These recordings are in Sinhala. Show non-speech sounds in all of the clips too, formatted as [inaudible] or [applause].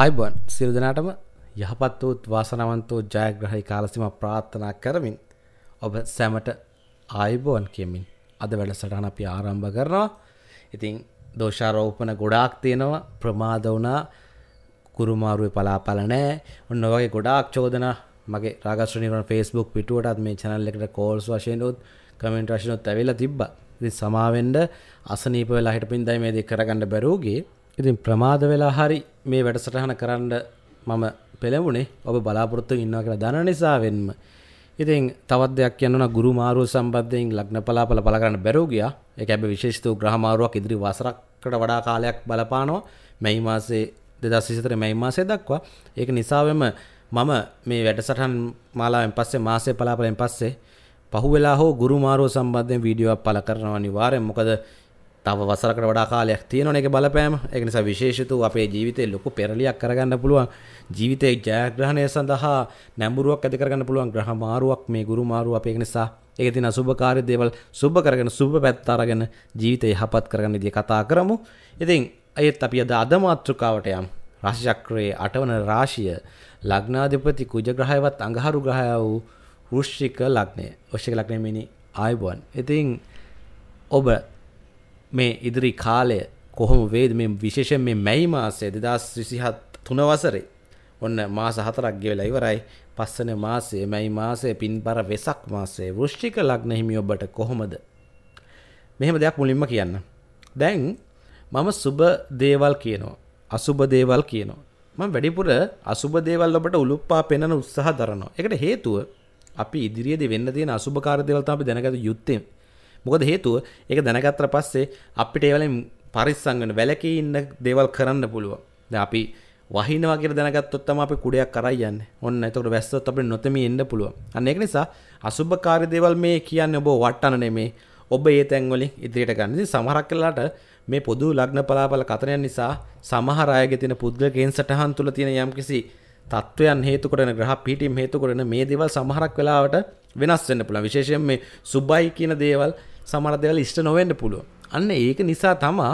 ආයිබන් සිරදනාටම යහපත් වූත් වාසනවන්තෝ ජයග්‍රහහි කාලසිම ප්‍රාත්ථනා කරමින් ඔබ සැමට ආයිබෝන් කියමින් අද වැඩසටහන අපි ආරම්භ කරනවා ඉතිං දෝෂාරෝපන ගොඩාක් තියෙනවා ප්‍රමාද වුණා කුරුමාරුව පලාපල නෑ ඔන්න වගේ ගොඩාක් චෝදන මගේ රාගශ්‍රනිරන ෆෙස්බුක් පිටුවටත් මේ චැනල් එකට කෝල්ස් වශයනුත් කමෙන්ට රශනොත් ඇවෙලා තිබ්බ සමාවෙන්ඩ අසනීප වෙලා හිට පින්දයි මේ දෙ කරගන්න බැරූගේ ඉතින් ප්‍රමාද වෙලා හරි මේ වැඩසටහන කරන්න මම පෙළවුණේ ඔබ බලාපොරොත්තු ඉන්නවා කියලා දන නිසා වෙන්ම ඉතින් තවත් දෙයක් කියන්න ගුරු මාරුව සම්බන්ධයෙන් ලග්න පලාපල බල කරන්න බැරෝ ගියා. ඒක හැබැයි විශේෂිත වූ ග්‍රහ මාරුවක් ඉදිරි වසරකට වඩා කාලයක් බලපානවා. මැයි මාසේ 2023 මැයි මාසේ දක්වා. ඒක නිසාවෙම මම මේ වැඩසටහන් මාලාවෙන් පස්සේ මාසේ පලාපලෙන් පස්සේ පහුවෙලා හෝ ගුරු මාරුව සම්බන්ධයෙන් වීඩියෝවක් පළ කරනවා අනිවාර්යෙන්. මොකද තව වසරකට වඩා කාලයක් තියෙනවන එක බලපෑම එක නිසා විශේෂතු අපේ ජීවිතය ලොකු පෙරලියක් කරගන්න පුළුවන් ජීවිතයේ ජයග්‍රහණය සඳහා නැඹුරුවක් ඇති කරගන්න පුළුවන් ග්‍රහ මාරුවක් මේ ගුරු මාරුව අපේ නිසා ඒක තියෙන සුබකාරී දේවල් සුබ කරගෙන සුබ පැත්ත අරගෙන ජීවිතය යහපත් කරගන්න විදිය කතා කරමු. ඉතින් අයත් අපි අද අද මාතෘකාවට යම් රාශි චක්‍රයේ 8 වන රාශිය ලග්නාධිපති කුජ ග්‍රහයවත් අඟහරු ග්‍රහය වූ වෘශ්චික ලග්නය. වෘශ්චික ලග්නය මිනි ආයුබෝවන්. ඉතින් ඔබ මේ ඉදිරි කාලය කොහොම වේද මේ විශේෂෙන් මේ මැයි මාසය දෙදස් විසිහත් තුන වසරේ ඔන්න මාස හතරක් ගෙවෙලා ඉවරයි පස්සන මාසය මැයි මාසය පින්බර වෙසක් මාසය වෘෂ්ටික ලග්න හිමි ඔබට කොහොමද මෙහෙම දෙයක් මුලින්ම කියන්න දැන් මම සුබ දේවල් කියනවා අසුබ දේවල් කියනවා මම වැඩිපුර අසුබ දේවල් ඔබට උලුප්පා පෙන්වන උත්සාහ දරනවා ඒකට හේතුව අපි ඉදිරියේදී වෙන්න තියෙන අසුබකාර දේවල් තමයි අපි දැනගත යුත්තේ මොකද හේතුව ඒක දැනගත්තර පස්සේ අපිට ඒවලින් පරිස්සංගන වැලකී ඉන්න දේවල් කරන්න පුළුවන් අපි වහිනවා කියලා දැනගත්තොත්තම අපි කුඩයක් කරයි යන්න ඔන්න එතකොට වැස්සත් අපිට නොතෙම එන්න පුළුවන් අන්න ඒක නිසා අසුභකාරී දේවල් මේ කියන්නේ ඔබ වට්ටන නෙමේ ඔබ ඒ තැන් වලින් ඉදිරියට ගන්න. ඉතින් සමහරක් වෙලාට මේ පොදු ලග්න පලාපල කතරයන් නිසා සමහර අයගේ තියෙන පුද්ගලකෙන් සටහන් තුල තියෙන යම්කිසි තත්වයන් හේතු කොටන ග්‍රහ පීඨීම් හේතු කොටන මේ දේවල් සමහරක් වෙලාවට වෙනස් වෙන්න පුළුවන්. විශේෂයෙන් මේ සුබයි කියන දේවල් සමරදවල ඉෂ්ට නොවෙන්ඩ පුළුව අන්න ඒක නිසා තමා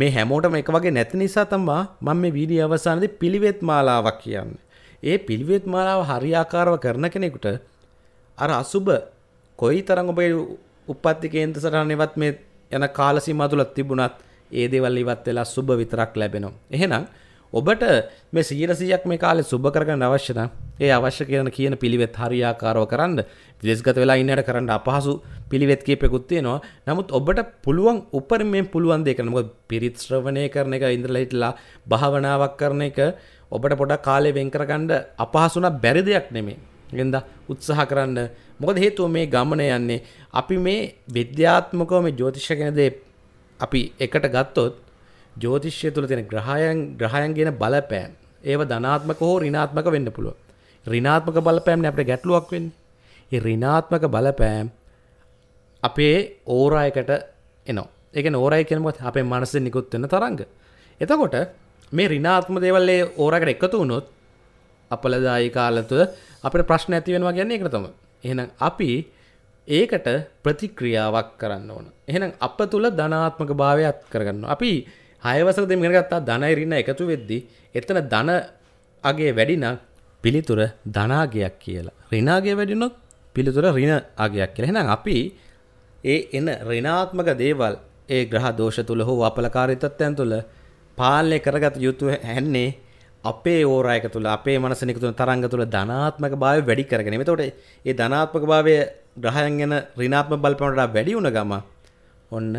මේ හැමෝටම එක වගේ නැති නිසා තමා මං මේ වීඩිය අවසානද පිළිවෙත් මාලාවක් කියන්න ඒ පිළිවෙත් මාලාව හරියාකාරව කරන කෙනෙකුට අර අසුභ කොයි තරඟ ඔබේ උපත්ති කේන්ත සටහනෙවත් මේ යන කාලසි මතුලත් තිබුණත් ඒ දේවල් ඉවත් වෙලා සුභ විතරක් ලැබෙනවා. එහෙනම් ඔබට මේ සීරසියක් මේ කාලේ සුභ කරගන්න අවශ්‍ය නම් ඒ අවශ්‍ය කියන කියන පිළිවෙත් හරියාකාරව කරන්න විදේශගත වෙලා ඉන්නට කරන්න අපහසු පිළිවෙත් කීපෙකුත් තියෙනවා. නමුත් ඔබට පුළුවන් උපරිමයෙන් පුළුවන් දේ කරන්න. මොකද පිරිත් ශ්‍රවණය කරන එක ඉඳලා හිටලා භාවනාවක් කරන එක ඔබට පොඩක් කාලේ වෙන් කරගන්න අපහසු නැ බැරි දෙයක් නෙමෙයි. ගෙන්ද උත්සාහ කරන්න මොකද හේතුව මේ ගමන යන්නේ අපි මේ විද්‍යාත්මකව මේ ජෝතිෂ්‍ය කෙන දේ අපි එකට ගත්තොත් ජෝතිෂ්‍ය තුළ තියෙන ග්‍රහයන් ග්‍රහයන් කියන බලපෑම් ඒව ධනාත්මක හෝ ඍණාත්මක වෙන්න පුළුවන් රිනාත්මක බලපෑම්න අපට ගැටලුවක් වෙන්න රිනාත්මක බලපෑම් අපේ ඕරායකට එනවා එක නෝරයි කෙනමුත් අපේ මනස නිකුත්වෙන තරංග එතකොට මේ රිනාත්ම දේවල්ලේ ඕරකට එකතු වුණොත් අපලදායි කාලතුව අපට ප්‍රශ්න ඇති වෙනවා ගැන්නේ එක තම එහෙනම් අපි ඒකට ප්‍රතික්‍රියාවක් කරන්න ඕන එහෙනම් අප තුළ ධනාත්මක භාවයක් කරගන්න අපි හයවසක දෙමගෙන ගත්තා ධනයිරන්න එකතු වෙද්දි එතන ධන අගේ වැඩිනම් පිළිතුර ධනාගයක් කියලා. ඍණාගය වැඩි වුණොත් පිළිතුර ඍණ ආගයක් කියලා. එහෙනම් අපි ඒ එන ඍණාත්මක දේවල් ඒ ග්‍රහ දෝෂ තුල හෝ අපලකාරී තත්ත්වයන් තුල පාලනය කරගත යුතු හැන්නේ අපේ ඕරා එක තුල අපේ මනසනික තුන තරංග තුල ධනාත්මක භාවය වැඩි කරගෙන. එතකොට ඒ ධනාත්මක භාවය ග්‍රහයන් යන ඍණාත්මක බලපෑමට වඩා වැඩි වුණ ගම ඔන්න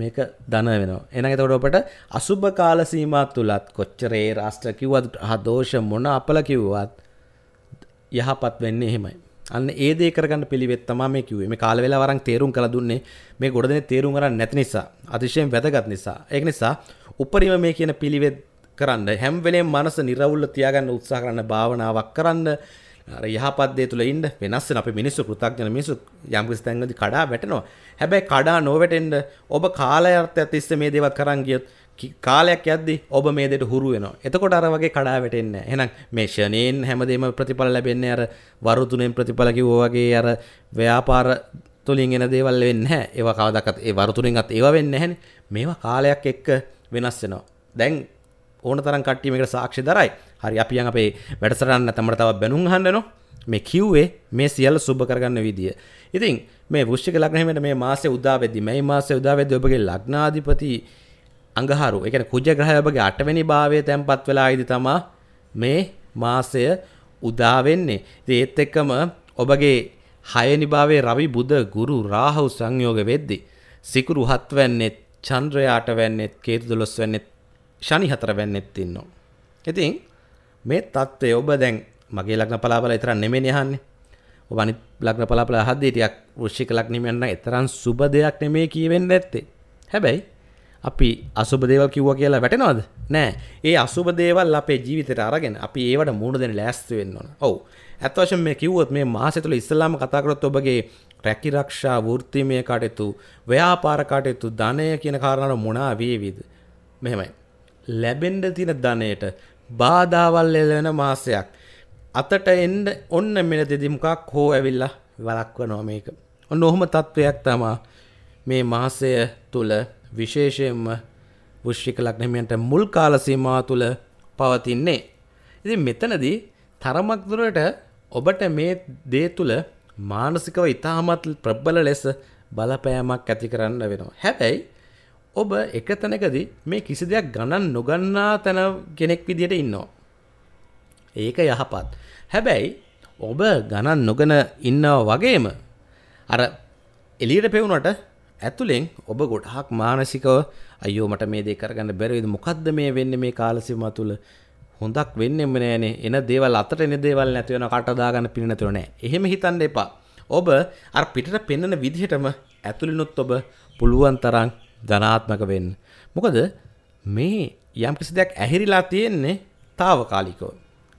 මේක ධන වෙනවා. එහෙනම් එතකොට අපට අසුබ කාල සීමා තුලත් කොච්චර ඒ රාෂ්ට්‍ර කිව්වත් දෝෂ මොන අපල කිව්වත් යහපත් වෙන්නේ එහෙමයි අන්න ඒ දේ කරගන්න පිළිවෙත් තමයි මේ කිව්වේ. මේ කාල වේලාව වරන් තේරුම් කළ දුන්නේ මේ ගොඩ දෙනේ තේරුම් ගන්න නැති නිසා, අතිශයින් වැදගත් නිසා. ඒක නිසා උපරිම මේ කියන පිළිවෙත් කරන්න හැම වෙලේම මනස නිර්වුල්ව තියාගන්න උත්සාහ කරන්න භාවනාවක් කරන්න අර යහපත් දේ තුල ඉන්න වෙනස් වෙන අපේ මිනිස්සු පෘථග්ජන මිනිස්සු යම් කිසි තැන්වලදී කඩා වැටෙනවා. හැබැයි කඩා නොවැටෙන්න ඔබ කාලය අර්ථය තිස්සේ මේ දේවල් කරන් ගියොත් කාලයක් ඇද්දි ඔබ මේ දෙට හුරු වෙනවා. එතකොට අර වගේ කඩා වැටෙන්නේ නැහැ. එහෙනම් මේ ෂණේන් හැමදේම ප්‍රතිඵල ලැබෙන්නේ අර වරු තුනෙන් ප්‍රතිඵල කිව්වා වගේ අර ව්‍යාපාර තුලින් එන දේවල් වෙන්නේ නැහැ. ඒවා කවදාකත් ඒ වරු තුනෙන්වත් ඒවා වෙන්නේ නැහැනේ. මේවා කාලයක් එක්ක වෙනස් වෙනවා. දැන් ඕන තරම් කට්ටිය මේකට සාක්ෂි දරයි. හරි අපි යන් අපේ වැඩසටහන නැතමර තව බැනුම් අහන්න මේ කිව්වේ මේ සියල්ල සුබ කරගන්න විදිය. ඉතින් මේ වෘශ්චික ලග්නෙමෙට මේ මාසේ උදා වෙද්දි මේ මාසේ උදා වෙද්දි ඔබගේ ලග්නාධිපති අඟහරු එකන කුජ ග්‍රහයබගේ අටවැනි භාවය තැන්පත් වෙලා ඉදි තමා මේ මාසය උදාවෙන්නේ ඒත් එක්කම ඔබගේ හයනිභාවේ රවි බුද ගුරු රාහු සංයෝග වෙද්දි. සිකුරු හත් වැන්නෙත් චන්ද්‍රයාට වැන්නෙත් කේතු දොළොස් වෙන්නෙත් ශනි හතර වෙන්නෙත් ඉන්නවා. ඉතින් මේ தත්ත්වය ඔබ දැන් මගේ ලග්න පලාපල විතර නෙමෙයි අහන්නේ. ඔබ අනිත් ලග්න පලාපල අහද්දී ටිකක් වෘශ්චික ලග්නෙ මෙන්න තරම් සුබ දෙයක් නෙමෙයි කියවෙන්නේ නැත්තේ. හැබැයි අපි අසුබ දේවල් කිව්ව කියලා වැටෙනවද නෑ ඒ අසුබ දේවල් අපේ ජීවිතයට අරගෙන අපි ඒවට මුණ දෙන්න ලෑස්ති වෙන්න ඕන. ඔව්. ඇත්ත වශයෙන්ම මේ කිව්වොත් මේ මාසය තුළ ඉස්සලාම කතා කරොත් ඔබගේ රැකි ආරක්ෂා වෘත්තිමය කටයුතු, ව්‍යාපාර කටයුතු, ධනය කියන කාරණා මොනවා වේවිද? මෙහෙමයි. ලැබෙන්න තියෙන ධනයට බාධාවල් එළවෙන මාසයක්. අතට එන්න ඔන්න මෙලදෙදි මොකක් හෝ ඇවිල්ලා වළක්වනවා මේක. ඔන්න ඔහොම තත්වයක් තමයි මේ මාසය තුළ විශේෂයෙන්ම වෘෂ්ටික ලග්නහිමියන්ට මුල් කාල සීමාව තුළ පවතින්නේ. ඉතින් මෙතනදී තරමක් දුරට ඔබට මේ දේ තුළ මානසිකව ඉතාමත් ප්‍රබල ලෙස බලපෑමක් ඇති කරන්න වෙනවා. හැබැයි ඔබ එක තැනකදී මේ කිසි දෙයක් ගණන් නොගන්නා තැන කෙනෙක් විදිහට ඉන්නවා. ඒක යහපත්. හැබැයි ඔබ ගණන් නොගෙන ඉන්නවා වගේම අර එලියට පෙවුනට ඇතුළෙන් ඔබ ගොඩහක් මානසිකව අයෝ මට මේ දේ කරගන්න බැරිවිද මොකද්ද මේ වෙන්නේ මේ කාලසීමාව තුළ හොඳක් වෙන්නෙම නෑනේ එන දේවල් අතට එන දේවල් නැති වෙන කට දාගන්න පිළි නැතුව නෑ එහෙම හිතන්න එපා ඔබ අර පිටට පෙන්නන විදිහටම ඇතුළෙනුත් ඔබ පුළුවන් තරම් ධනාත්මක වෙන්න මොකද මේ යම් කිසි දෙයක් ඇහිරිලා තියෙන්නේ తాවකාලිකව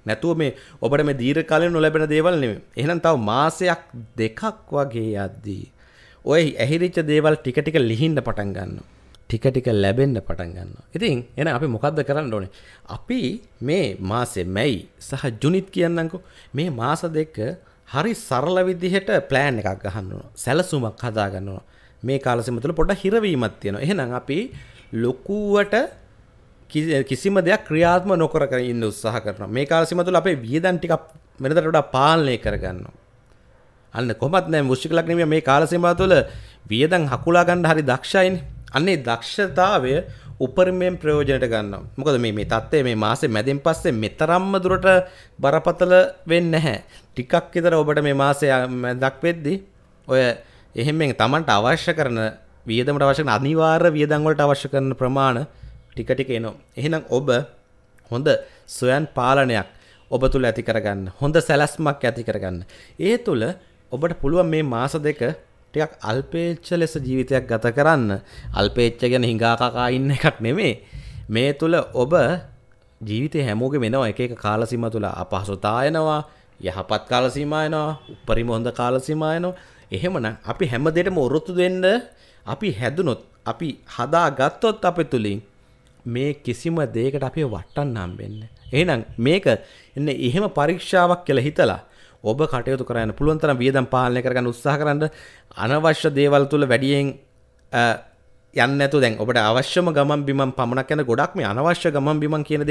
නැතුව මේ ඔබට මේ දීර්ඝ කාලයෙන් නොලැබෙන දේවල් නෙමෙයි එහෙනම් තව මාසයක් දෙකක් වගේ යද්දී ඔය ඇහිරිච්ච දේවල් ටික ටික ලිහින්න පටන් ගන්න. ටික ටික ලැබෙන්න පටන් ගන්න. ඉතින් එන අපි මොකද්ද කරන්න ඕනේ? අපි මේ මාසේ මැයි සහ ජුනිත් කියන්නම්කෝ මේ මාස දෙක හරි සරල විදිහට ප්ලෑන් එකක් ගහන්න ඕන. සැලසුමක් හදා ගන්න ඕන. මේ කාලසීම තුළ පොඩ්ඩක් හිරවීමක් තියෙනවා. එහෙනම් අපි ලොකුවට කිසිම දෙයක් ක්‍රියාත්ම නොකර කර ඉන්න උත්සාහ කරනවා. මේ කාලසීම තුළ අපේ වියදම් ටිකක් වෙනදට වඩා පාලනය කරගන්නවා. අන්න කොහොමත් නෑ වෘශ්චික ලග්නෙ මේ කාල සීමාව තුළ වියදම් හකුලා ගන්න හරි දක්ෂයිනේ. අන්නේ දක්ෂතාවය උපරිමයෙන් ප්‍රයෝජනට ගන්නවා. මොකද මේ මේ தත්ත්වය මේ මාසේ මැදින් පස්සේ මෙතරම්ම දුරට බරපතල වෙන්නේ නැහැ. ටිකක් විතර ඔබට මේ මාසේ මැදක් වෙද්දී ඔය එහෙම මේ Tamanට අවශ්‍ය කරන වියදමට අවශ්‍ය කරන අනිවාර්ය වියදම් වලට අවශ්‍ය කරන ප්‍රමාණ ටික ටික එනවා. එහෙනම් ඔබ හොඳ සොයන් පාලනයක් ඔබ තුල ඇති කරගන්න. හොඳ සැලැස්මක් ඇති කරගන්න. ඒ තුල ඔබට පුළුවන් මේ මාස දෙක ටයක් අල්පේච්ච ලෙස ජීවිතයක් ගත කරන්න අල්පේච්ච ගැන හිඟාකකා ඉන්න එකක් නෙමේ මේ තුළ ඔබ ජීවිතය හැමෝගේ වෙනවා එක එක කාලසිම තුළ අපහසුතායනවා යහපත් කාලසීමයනවා උපරිම හොඳ කාලසිමයනෝ එහෙමන අපි හැම දෙටම ඔරුත්තු දෙන්න අපි හැදුනොත් අපි හදා ගත්තොත් අප තුළින් මේ කිසිම දේකට අපි වට්ටන්නම් වෙන්න. එහෙනම් මේක එන්න එහෙම පරීක්ෂාවක් කියලා හිතලා ඔබ කටයුතු කරන්න පුළුවන්තරම් වියදම් පාලනය කරගන්න උත්සාහ කරන්න අනවශ්‍ය දේවල් තුළ වැඩියෙන් යන්න ඇතු දැන් ඔබට අවශ්‍යම ගමන් බිමන් පමණක් යන ගොඩක් මේ අනවශ්‍ය ගමන් බිමන් කියනද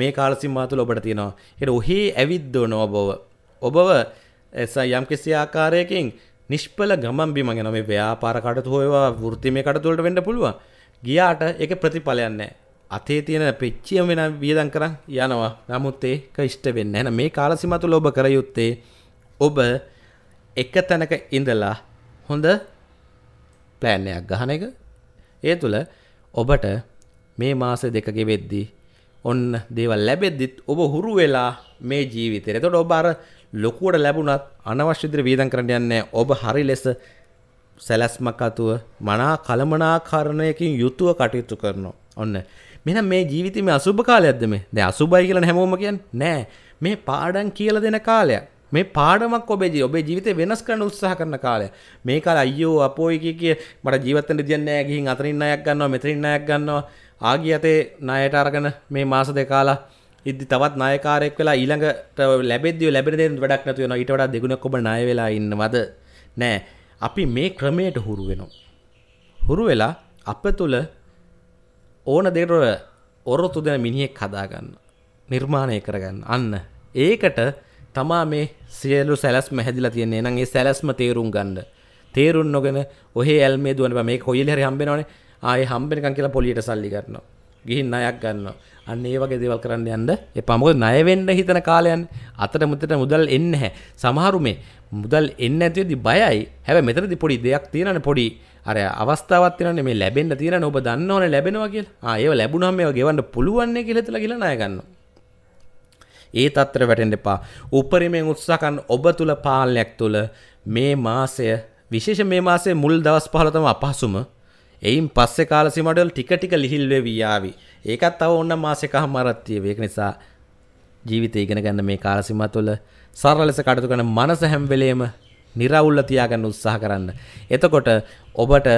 මේ කාලසිම්මා තුළ ඔබට තියෙනවා එට ඔහේ ඇවිද්දෝන ඔබව ඔබව එස යම් කිසි ආකාරයකින් නිෂ්පල ගමන් බිමන් යන මේ ව්‍යාපාර කටතු හොයවා වෘත්තිමය කටතුවලට වෙන්න පුළුවන් ගියාට එක ප්‍රතිඵලයන්නේ අතේ තියෙන පෙච්චියම වෙන වියදම් කරන් යනවා. නමුත් ඒක ඉෂ්ට වෙන්නේ නැහැ. මේ කාලසීමා තුළ ඔබ කර යුත්තේ ඔබ එක තැනක ඉඳලා හොඳ ප්ලෑන් එකක් ගහන එක. ඒ තුළ ඔබට මේ මාස දෙක ගෙවෙද්දී ඔන්න දේවල් ලැබෙද්දිත් ඔබ හුරු වෙලා මේ ජීවිතේ. එතකොට ඔබ අර ලොකුවට ලැබුණත් අනවශ්‍ය විදිහට වියදම් කරන්න යන්නේ ඔබ හරි ලෙස සැලැස්මක් අතුව මනා කලමනාකරණයකින් යුතුව කටයුතු කරනවා. ඔන්න මෙන මේ ජීවිතම අසුභ කාලයක්ද මේ දැ අසුබයි කියල හැමෝම කියන් නෑ මේ පාඩන් කියල දෙන කාලයක් මේ පාඩමක් ඔබේ ඔබේ ජීවිත වෙනස් කරන්න උත්සාහ කරන කාලය මේ කාල අයියෝ අපෝයි කිය කිය මට ජීවත්තන දියන්නෑ ගිහින් අතරින් අයක් ගන්නවා මෙතරින් අයක් ගන්නවා ආගිය අතේ ණයට අරගෙන මේ මාස දෙකාලා ඉදදි තවත් නායකාරයෙක් වෙලා ඊළඟට ලැබෙදිය ලැබෙන දෙන වැඩක් නැතු වෙනවා ඊට වඩා දෙගුණක් ඔබ ණය වෙලා ඉන්නවද නෑ අපි මේ ක්‍රමයට හුරු වෙනවා හුරු වෙලා අප තුල ඕන දෙකට ඔරොතු දෙන මිනිහෙක් හදාගන්න නිර්මාණය කරගන්න අන්න ඒකට තමා මේ සියලු සැලස්ම හැදිලා තියන්නේ නම් ඒ සැලස්ම තේරුම් ගන්න තේරුම් නොගෙන ඔහේ ඇල්මේ දුවන බෑ මේක කොයිල හරි හම්බෙනවනේ ආයේ හම්බෙනකන් කියලා පොලියට සල්ලි ගන්නවා ගිහින් ණයක් ගන්නවා අන්න ඒ වගේ දේවල් කරන්න යන්න එපා මොකද ණය වෙන්න හිතන කාලයන් අතට මුතට මුදල් එන්නේ නැහැ සමහරු මේ මුදල් එන්නේ නැතිවදී බයයි හැබැයි මෙතනදී පොඩි දෙයක් තියෙනනේ පොඩි අර අවස්ථාවත්න මේ ලැබෙන්ට තිර ඔබ දන්න ඕන ලැබෙනවා කිය ඒව ලැබුණම මේ ගෙවන්න පුළුවන්නේ කියලෙතල කියලනායගන්න ඒ තත්තර වැටෙන්ට එපා උපරිමෙන් උත්සාකන් ඔබ තුළ පාලනයක් තුළ මේ මාසය විශේෂ මේ මාසේ මුල් දවස් පහලතම අපහසුම එයින් පස්සෙ කාලසිමටල් ටික ටික ලිහිල්වේ වයාාවි ඒකත් තව ඔන්න මාසෙකහ මරත්තිය වේක නිසා ජීවිත ඉගෙන ගන්න මේ කාලසිම තුළ සරලෙස කටතු කන මනස හැම්වෙලේම නිරවුල්ල තියාගන්න උත්සාහ කරන්න. එතකොට ඔබට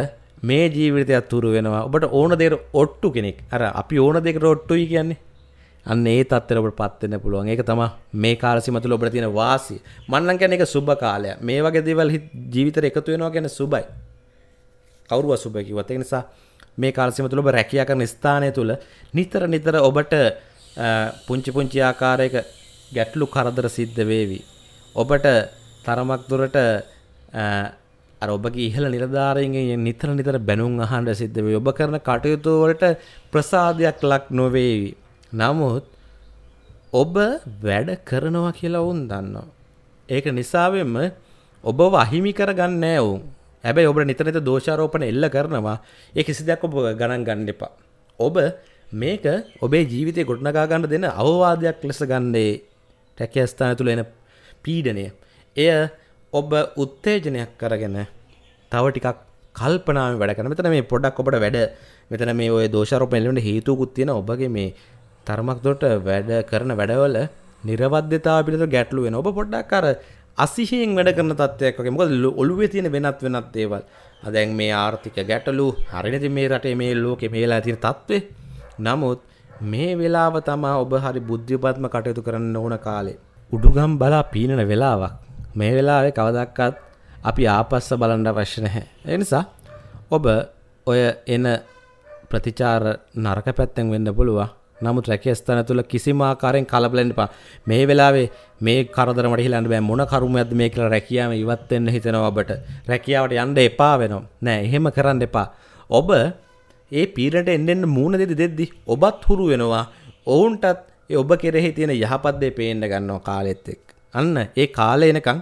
මේ ජීවිතයක් තුරු වෙනවා ඔබට ඕන දෙයට ඔට්ටු කෙනෙක් අර අපි ඕන දෙකට ඔට්ටුයි කියන්නේ අන්න ඒ තත්ත්වයට ඔබට පත් වෙන්න පුළුවන්. ඒක තමයි මේ කාලසීම තුළ ඔබට තියෙන වාසිය. මම නම් කියන්නේ ඒක සුබ කාලය. මේ වගේ දේවල් ජීවිතේට එකතු වෙනවා කියන්නේ සුබයි. කවුරුව සුබ කිව්වත් ඒ නිසා මේ කාලසීම තුළ ඔබ රැකියා කරන ස්ථානය තුළ නිතර නිතර ඔබට පුංචි පුංචි ආකාරයක ගැටලු කරදර සිද්ධ වේවි. ඔබට තරමක් දුරට ඔබගේ ඉහල නිරධාරයෙන් නිතර නිතර බැනුම් අහන්ඩ සිද්ධවේ ඔබ කරන කටයුතුවලට ප්‍රසාධයක් ලක් නොවේවි. නමුත් ඔබ වැඩ කරනවා කියලා ඔවුන් දන්නවා. ඒක නිසාවෙන්ම ඔබ වහිමි කරගන්න ඔවුන් ඇබැයි ඔබට නිතරත දෝෂාරෝපන එල්ල කරනවා ඒ කිසි දෙයක් ඔබ ගණන් ගන්න එපා. ඔබ මේක ඔබේ ජීවිතය ගොඩනගාගන්න දෙන අවවාදයක් ලෙස ගන්නේ ටැකස්ථාන තුළ එන පීඩනය එය ඔබ උත්තේජනයක් කරගෙන තව ටිකක් කල්පනාව වැඩකන මෙතන මේ පොඩක් ඔබට වැඩ මෙතන මේ ඔය දෝෂරපෙල්ලට හේතුකුත් තියෙන ඔබගේ මේ තර්මක් දොට වැඩ කරන වැඩවල නිරවද්‍යතා පිළිත ගැටලු වෙන ඔබ පොඩ්ඩක් අර අසිහියෙන් වැඩ කරන තත්ත්වයක් වගේ මොකද ඔළුවේ තියෙන වෙනත් වෙනත් දේවල් දැන් මේ ආර්ථික ගැටලු හරිනති මේ රටේ මේ ලෝකෙ මේලා තියෙන තත්ත්වේ නමුත් මේ වෙලාව තමා ඔබ හරි බුද්ධිපත්ම කටයුතු කරන්න ඕන කාලේ උඩුගම් බලා පීනන වෙලාවක් මේ වෙලාවේ කවදක්කත් අපි ආපස්ස බලන්න අවශ්‍ය නැහැ. ඒ නිසා ඔබ ඔය එන ප්‍රතිචාර නරක පැත්තෙන් වෙන්න පුළුවන්. නමුත් රැකිය ස්ථාන තුල කිසිම ආකාරයෙන් කලබලෙන්න එපා. මේ වෙලාවේ මේ කරදරමට හිලන්න බෑ මොන කරුමයක්ද මේ කියලා රැකියාව ඉවත් වෙන්න හිතනවා ඔබට. රැකියාවට යන්න එපා වෙනවා. නෑ එහෙම කරන්න එපා. ඔබ ඒ පීරට එන්න එන්න මූණ දෙදි දෙද්දි ඔබත් හුරු වෙනවා. ඔවුන්ටත් ඔබ කෙරෙහි තියෙන යහපත් දේ පේන්න ගන්නවා කාලෙත් එක්ක. අන්න ඒ කාලය එනකං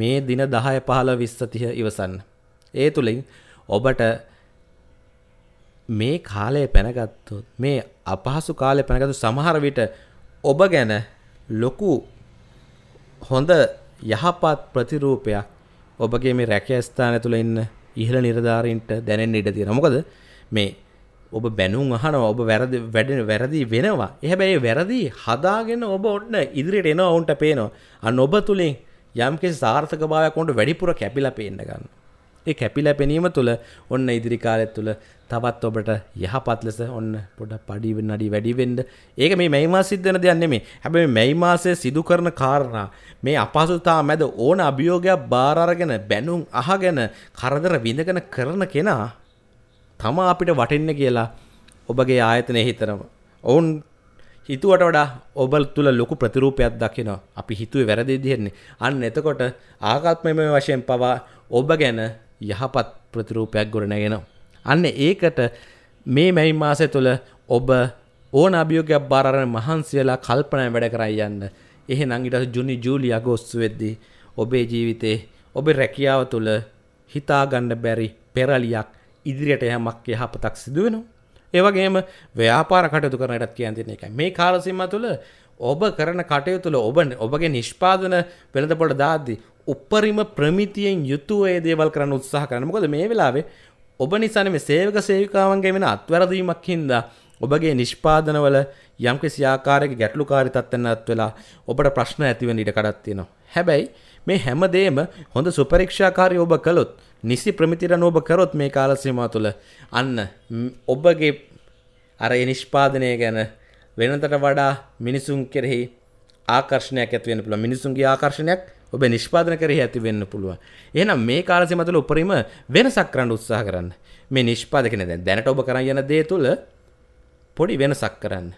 මේ දින 10 15 20 30 ඉවසන්න. ඒ තුලින් ඔබට මේ කාලය පැනගත්තොත් මේ අපහසු කාලය පැනගත්තු සමහර විට ඔබ ගැන ලොකු හොඳ යහපත් ප්‍රතිරූපයක් ඔබගේ මේ රැකියා ස්ථානය තුල ඉන්න ඉහළ නිලධාරීන්ට දැනෙන්න ඉඩ තියෙනවා. මොකද මේ ඔබ බැනුම් අහන ඔබ වැරදි වැඩෙන වැරදි වෙනවා එහැබැයි වැරදි හදාගෙන ඔබ ඔන්න ඉදිරියට එනවා ඔවුන්ට පේනවා අන්න ඔබ තුළින් යම්කෙ සාර්ථක භාවයක් ඔොන්ට වැඩිපුර කැපිල පේන්න ගන්න ඒ කැපිල පෙනීම තුළ ඔන්න ඉදිරිකාලෙත් තුළ තවත් ඔබට යහපත් ලෙස ඔන්න පොඩ පඩිවෙන් අඩි වැඩිවෙන්ඩ ඒක මේ මයිමා සිද්ධන දෙයන්නේ මේ හැබැ මයිමාසය සිදු කරන කාරණා මේ අපහසුතා මැද ඕන අභියෝගයක් භාරගෙන බැනුම් අහගෙන කරදර විඳගෙන කරන කෙනා තමා අපිට වටෙන්න කියලා ඔබගේ ආයතනය හිතනම ඔවුන් හිතුවට වඩා ඔබල් තුළ ලොකු ප්‍රතිරූපයක් දකිනවා අපි හිතුවේ වැරදි දෙන්නේ අන්න එතකොට ආකත්මම වශයෙන් පවා ඔබ ගැන යහපත් ප්‍රතිරූපයක් ගොඩනැගෙනවා අන්න ඒකට මේ මැයි මාසය තුළ ඔබ ඕන අභියෝගයක් බාරණ මහන්සියලා කල්පනය වැඩ කරයි යන්න එහෙනම් ඊට ජුනි ජූලි අගෝස්තු වෙද්දී ඔබේ ජීවිතේ ඔබේ රැකියාව තුළ හිතාගන්න බැරි පෙරලියක් ඉදිරියට යමක් යහපතක් සිදුවෙනවා. ඒවගේම ව්‍යාපාර කටයුතු කරනටත් කියන්තින එක මේ කාලසිම්ම තුළ ඔබ කරන කටයුතුළ ඔබ ඔබගේ නිෂ්පාදන වෙළඳපොට දාද්දි උපරිම ප්‍රමිතියෙන් යුතුවේ දේවල් කරන්න උත්සාහ කරනකොද මේ වෙලාවේ ඔබ නිසාන මේ සේවක සේවිකාවන්ගේ වෙන අත්වැරදීමක් හින්දා ඔබගේ නිෂ්පාදනවල යම් කිසිආකාරයක ගැටලුකාරී තත්ත්වයකට වෙලා ඔබට ප්‍රශ්න ඇතිවෙන ඉඩ කඩක් තියෙනවා. හැබැයි මේ හැමදේම හොඳ සුපරීක්ෂාකාරී ඔබ කළොත් නිසි ප්‍රමිතිරන ඔබ කරොත් මේ කාලසීමා තුළ අන්න ඔබගේ අර නිෂ්පාදනය ගැන වෙනතට වඩා මිනිසුන් කෙරෙහි ආකර්ශණයක් ඇතිවෙන පුළුව මිනිසුන්ගේ ආකර්ශණයක් ඔබ නිෂ්පාදන කරෙහි ඇති වෙන්න පුළුවන් එහෙනම් මේ කාලසීමා තුළ උපරිම වෙනසක් කරන්න උත්සාහ කරන්න මේ නිෂ්පාදක දැන් දැනට ඔබ කරන් යන දේ තුළ පොඩි වෙනසක් කරන්න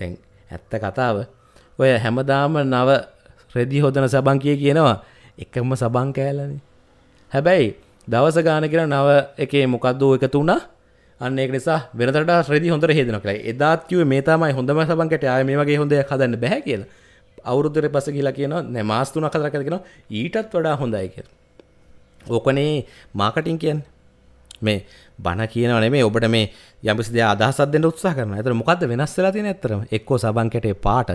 දැන් ඇත්ත කතාව ඔය හැමදාම නව රෙදි හොදන සබන් කිය කියනවා එකම සබන් කෑලනේ හැබැයි දවස ගාන කියෙන නව එකේ මොකක්දෝ එකතු වුණා අන්න ඒක නිසා වෙනට රෙදි හොඳ හේදන කලයි එදාත්කිව මේ තමයි හොඳම සබන්කට අය මේ වගේ හොඳ හදන්න බැහැ කියලා අවුරුදුර පස කියලා කියන නෑ මාස්තුන කතර කරගෙන ඊටත් වඩා හොඳයි කිය ඕකනේ මාකටින් කියන්න මේ බණ කියනවනේ මේ ඔබට මේ යම්කිසි දෙයක් අදහසක් දෙන්න උත්සාහ කරනවා. ඒතර මොකද්ද වෙනස් වෙලා තියෙන්නේ ඇත්තටම? එක්කෝ සබන් කැටේ පාට,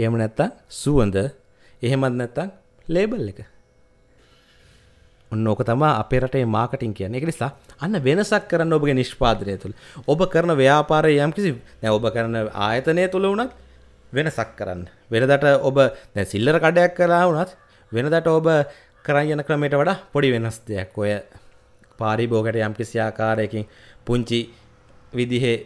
එහෙම නැත්නම් සුවඳ, එහෙමත් නැත්නම් ලේබල් එක. ඔන්න ඕක තමා අපේ රටේ මාකටින් කියන්නේ ඒක නිසා අන්න වෙනසක් කරන්න ඔබගේ නිෂ්පාදනය තුළ ඔබ කරන ව්‍යාපාරය යම් කිසි දැන් ඔබ කරන ආයතනය තුළ වුණත් වෙනසක් කරන්න වෙනදට ඔබ දැන් සිල්ලර කඩයක් කළා වුණත් වෙනදට ඔබ කරන් යන ක්‍රමයට වඩා පොඩි වෙනස් දෙයක් ඔය පාරිභෝගට යම් කිසි ආකාරයකින් පුංචි විදිහේ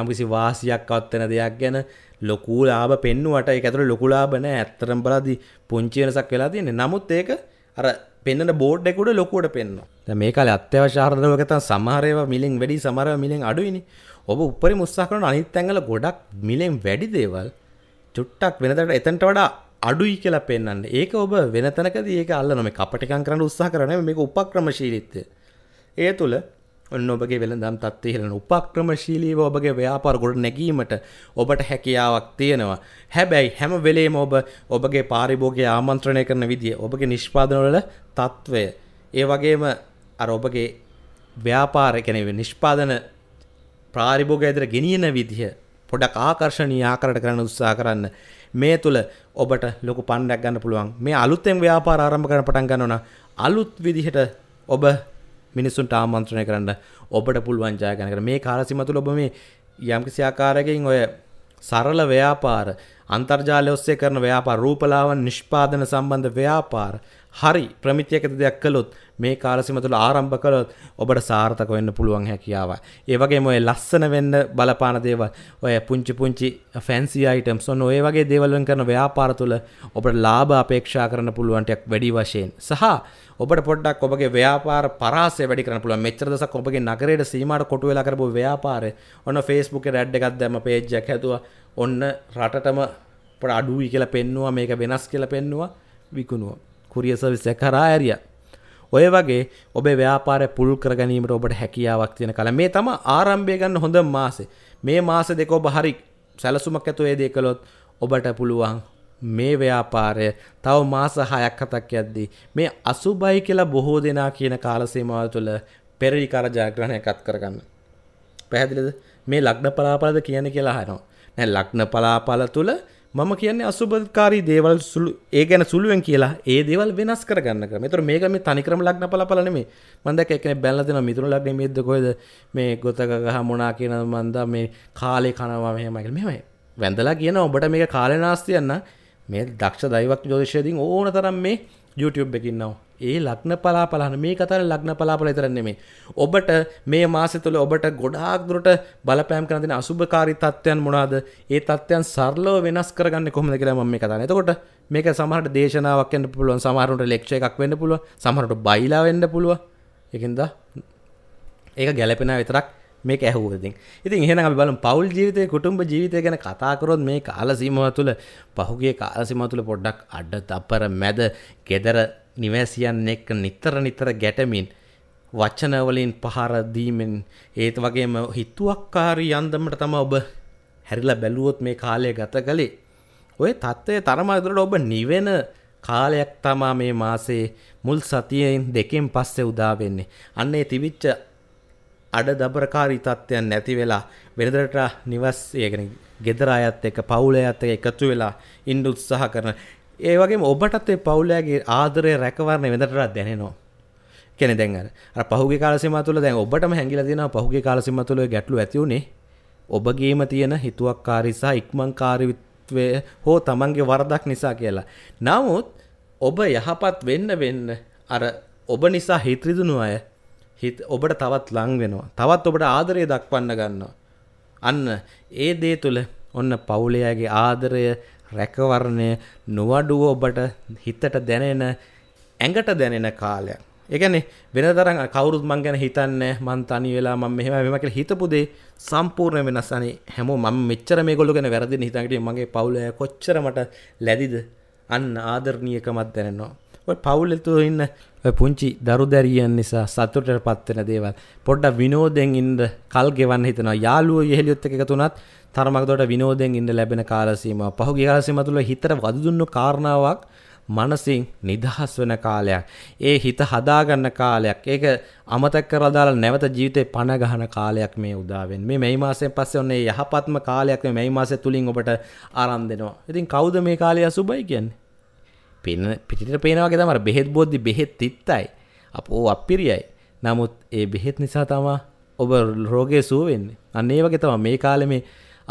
යම්කිසි වාසියක් අත්වෙන දෙයක් ගැන ලොකූ ලාබ පෙන්නුවට එකතුර ලොකුලාබ නෑ ඇත්තරම් බලදි පුංචි වෙනසක් වෙලා තියන්නේ නමුත් ඒක අර පෙන්න්න බෝඩ්ඩෙකුට ලොකුවට පෙන්න්න මේ කාල අත්‍යවශාරදවකත සමහරයව මිලින් වැඩි සමරව මිලෙන් අඩුවනි ඔබ උපරි මුස්සාකරන අනිත් ඇඟල ගොඩක් මිලෙන් වැඩි දේවල් චුට්ටක් වෙනතට එතන්ට වඩා අඩුයි කියලා පෙන්න්න ඒක ඔබ වෙනතනක ඒක අල්ල නොම කපටිකන් කරන්න උත්සා කරන මේක උපක්‍රමශීලිත්ත ඒ තුළ ඔන්න ඔබගේ වෙළඳම් තත්ත්වය හෙළන උපක්‍රමශීලීව ඔබගේ ව්‍යාපාර ගොඩ නැගීමට ඔබට හැකියාවක් තියෙනවා. හැබැයි හැම වෙලේම ඔබ ඔබගේ පාරිභෝගික ආමන්ත්‍රණය කරන විදිය ඔබගේ නිෂ්පාදනවල තත්ත්වය ඒ වගේම අර ඔබගේ ව්‍යාපාර කෙනෙව නිෂ්පාදන පාරිභෝග ඇතර ගෙනියන විදිහ පොඩක් ආකර්ශණී ආකරට කරන්න උත්සා කරන්න මේ තුළ ඔබට ලොකු පණ්ඩක් ගන්න පුළුවන් මේ අලුත්තෙන් ව්‍යාපාර ආරම්භ කරන පටන් ගන්නවන අලුත් විදිහට ඔබ මිනිස්සුන් ආමන්ත්‍රණය කරන්න ඔබට පුළුවන් ජයගන කර මේ කාලසිමතුල ඔබ මේ යම්කිසි ආකාරයකින් ඔය සරල ව්‍යාපාර අන්තර්ජාලය ඔස්සේ කරන ව්‍යාපාර රූපලාවන් නිෂ්පාදන සම්බන්ධ ව්‍යාපාර හරි ප්‍රමිතියකත දෙයක් කළොත් මේ කාලසිම තුළ ආරම්භ කළොත් ඔබට සාර්ථක වෙන්න පුළුවන් හැකියාව. ඒ වගේම ඔය ලස්සන වෙන්න බලපාන දේවල් ඔය පුංචි පුංචි ෆැන්සි අයිටම්ස් ඔන්න ඔය වගේ දේවල් වලින් කරන ව්‍යාපාර තුළ ඔබට ලාභ අපේක්ෂා කරන්න පුළුවන් ටිකක් වැඩි වශයෙන් සහ ඔබට පොඩ්ඩක් ඔබගේ ව්‍යාපාර පරාසය වැඩි කරන්න පුළුවන්. මෙච්චර දසක් ඔබගේ නගරයට සීමාවට කොටු වෙලා කරපු ව්‍යාපාරය ඔන්න Facebook එකේ ඇඩ් එකක් දැම්ම page එකක් හැදුවා. ඔන්න රටටම අපට අඩුයි කියලා පෙන්නවා මේක වෙනස් කියලා පෙන්නවා විකුණුවා. කුරිය සර්විස් එක කරා ඇරියා. ඔය වගේ ඔබේ ව්‍යාපාරය පුල් කරගැනීමට ඔබට හැකියාවක් තියෙන කල මේ තම ආරම්භය ගන්න හොඳ මාසේ මේ මාස දෙක ඔබ හරි සැලසුමක් ඇතුව ඒ දේ කළොත් ඔබට පුළුවන් මේ ව්‍යාපාරය තව මාස හයක් හතක් යද්දී මේ අසුබයි කියලා බොහෝ දෙනා කියන කාලසීමාව තුළ පෙරලිකාර ජයග්‍රහණයකත් කරගන්න. පැහැදිලිද මේ ලග්න පලාපලද කියන කියලා හනවා. නැ ලග්න පලාපල තුළ මම කියන්නේ අසුභකාරී දේවල් සුළු ඒ ගැන සුළුවෙන් කියලා ඒ දේවල් වෙනස් කරගන්න ක්‍රම. ඒතර මේක මේ තනික්‍රම ලග්න පලපල නෙමෙයි. මම දැක්ක එක්කෙනෙක් බැලලා දෙනවා මිතුරු ලග්නේ මේද්ද කොහෙද මේ ගොතක ගහ මොනා කියන මන්දා මේ කාලේ කනවා මෙහෙමයි කියලා. මෙහෙමයි. වැඳලා කියනවා ඔබට මේක කාලේ නාස්තියක් නම් මේ දක්ෂ දෛවක් ජ්‍යොතිෂයකින් ඕන තරම් මේ YouTube එකකින් නෝ ඒ ලග්න පලාපලහන මේ කතර ලග්න පලාපල තරන්නේ මේ ඔබට මේ මාස තුළ ඔබට ගොඩාක්දුරට බලපෑම් කරතින අසුභකාරි තත්ත්වයන් මොනාද ඒ තත්ත්වයන් සරලව වෙනස් කරගන්න කොහොමද කියලා මම මේ කතාන එතකොට මේක සමහරට දේශනාවක් වෙන්න පුළුවන් සමහරට ලෙක්ෂ එකක් වෙන්න පුළුව සමහරට බයිලා වෙන්න පුළුව එකද ඒක ගැලපෙන විතරක් මේක ඇහුවතින් ඉතින් එහෙන අපි බලමු පෞල් ජීවිතය කුටුම්බ ජීවිතය ගැන කතා කරොත් මේ කාල සීමාව තුළ පහුගිය කාල සීමාව තුළ පොඩ්ඩක් අඩ තපර මැද gedara නිවැසියන් එක්ක නිතර නිතර ගැටමින් වචනවලින් පහර දීමෙන් ඒත් වගේම හිතුවක්කාරී යන්දමට තම ඔබ හැරිලා බැලුවොත් මේ කාලය ගත කළේ ඔය තත්ත්වය තරම ඇතුළට ඔබ නිවෙන කාලයක් තමා මේ මාසේ මුල් සතියෙන් දෙකෙන් පස්සේ උදා වෙන්නේ අන්න ඒ තිබිච්ච අඩ දබරකාරී තත්ත්වයන් නැති වෙලා වෙනදරට නිවස් ඒ කියන්නේ ගෙදර අයත් එක්ක පවුල අයත් එක්ක එකතු වෙලා ඉන්න උත්සාහ කරන ඒවගේ ඔබටත් පවුලෑගේ ආදරය රැකවරණ වෙදටත් දැනෙනවා කෙන දැන් පහුගේ කාලසිම තුළ දැන් ඔබට හැගිල දෙෙන පහුගේ කාලසිම තුළ ගැටලු ඇතිවුණේ ඔබගේම තියෙන හිතුවක් කාරිසා ඉක්මං කාරිවිත්වය හෝ තමන්ගේ වරදක් නිසා කියලා නමුත් ඔබ යහපත් වෙන්න වෙන්න අර ඔබ නිසා හිත්‍රිදුණු අය හිත ඔබට තවත් ලං වෙනවා තවත් ඔබට ආදරය දක්වන්න ගන්නවා අන්න ඒ දේ තුළ ඔන්න පවුලයාගේ ආදරය රැකවරණය නොවඩුව ඔබට හිතට දැනෙන ඇඟට දැනෙන කාලයක්. ඒකනේ වෙන තරම් කවුරුත් මං ගැන හිතන්නේ මං තනි වෙලා මම මෙහෙම මෙහෙම කියලා හිතපු දේ සම්පූර්ණ වෙනස්. අනේ හැමෝම මම මෙච්චර මේගොල්ලෝ ගැන වැරදින හිතන්නේ මගේ පවුල අය කොච්චර මට ලැබිද? අන්න ආදරණීයකමක් දැනෙනවා. ඔය පවුලේ තුල ඉන්න පුංචි දරු දැරියන් නිසා සතුටට පත්වෙන දේවල් පොඩ්ඩක් විනෝදෙන් ඉන්න කල් ගෙවන්න හිතනවා. යාළුවෝ ඉහෙලියොත් එක්ක එකතු වුණත් තරමක්දොට විනෝදෙන් ඉන්න ලැබෙන කාලසීම පහු ගිකාලසීම තුළ හිතර වදදුන්න කාරණාවක් මනසින් නිදහස් වෙන කාලයක් ඒ හිත හදාගන්න කාලයක් ඒක අමතක් කරදාලා නැවත ජීවිතේ පණ ගහන කාලයක් මේ උදාවෙන් මේ මේ මාසයෙන් පස්සේ ඔන්නේ යහපත්ම කාලයක් මේ මේ මාසය තුලින් ඔබට ආරම්භ දෙනවා. ඉතින් කවුද මේ කාලය අසුබයි කියන්නේ? පින පිටිට පේනවා වගේ තමයි බෙහෙත් බොද්දි බෙහෙත් තිත්තයි. අපෝ අපිරියයි. නමුත් ඒ බෙහෙත් නිසා තමයි ඔබ රෝගේ සුව වෙන්නේ. අන්න ඒ වගේ තමයි මේ කාලේ මේ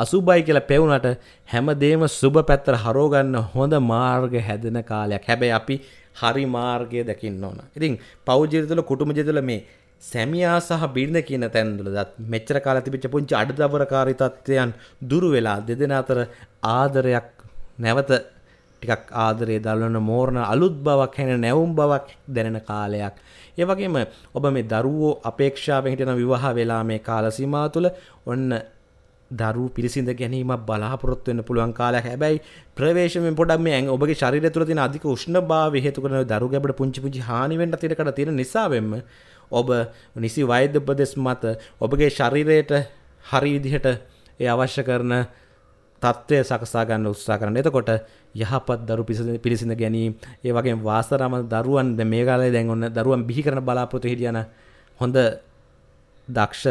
අසුබයි කියලා පෙවුනට හැමදේම සුබ පැත්තර හරෝගන්න හොඳ මාර්ග හැදෙන කාලයක් හැබැයි අපි හරි මාර්ගය දකින්න ඕන. ඉතින් පෞද්ජිරිතල කුටුම ජෙතල මේ සැමියා සහ බිරිඳ කියන තැන්දුලදත් මෙච්චර කාලා තිබිච්ච පුංචි අඩදබරකාරී තත්ත්වයන් දුරු වෙලා දෙදෙන අතර ආදරයක් නැවත ටිකක් ආදරේ දල්වන මෝරණ අලුත් බවක් හැන නැවුම් බවක් දැනෙන කාලයක්. ඒවගේම ඔබ මේ දරුවෝ අපේක්ෂාවෙන් හිටන විවාහ වෙලා මේ කාලසිමා තුළ ඔන්න දරු පිරිසිද ගැනීම බලාපොරොත් වන්න පුළුවන් කාලයක් හැබැයි ප්‍රවේශම පොඩක් මේ ඔබගේ ශරීර තුළ තින අධික උෂ්ණ භාව හේතු කරන දරු ගැබට පුංචි පුංචි හානිවෙන්ට තිරකට තියෙන නිසාවෙන්ම ඔබ නිසි වෛද්‍ය උපදෙස් මත ඔබගේ ශරීරයට හරි විදිහට ඒ අවශ්‍ය කරන තත්ත්වය සකසා ගන්න උත්සා කරන්න එතකොට යහපත් දරු පිස පිරිසිඳ ගැනීම ඒ වගේ වාසරම දරුවන් ද මේ කාලේ දැන් ඔන්න දරුවන් බිහි කරන බලාපොරොත්තු හිටියන හොඳ දක්ෂ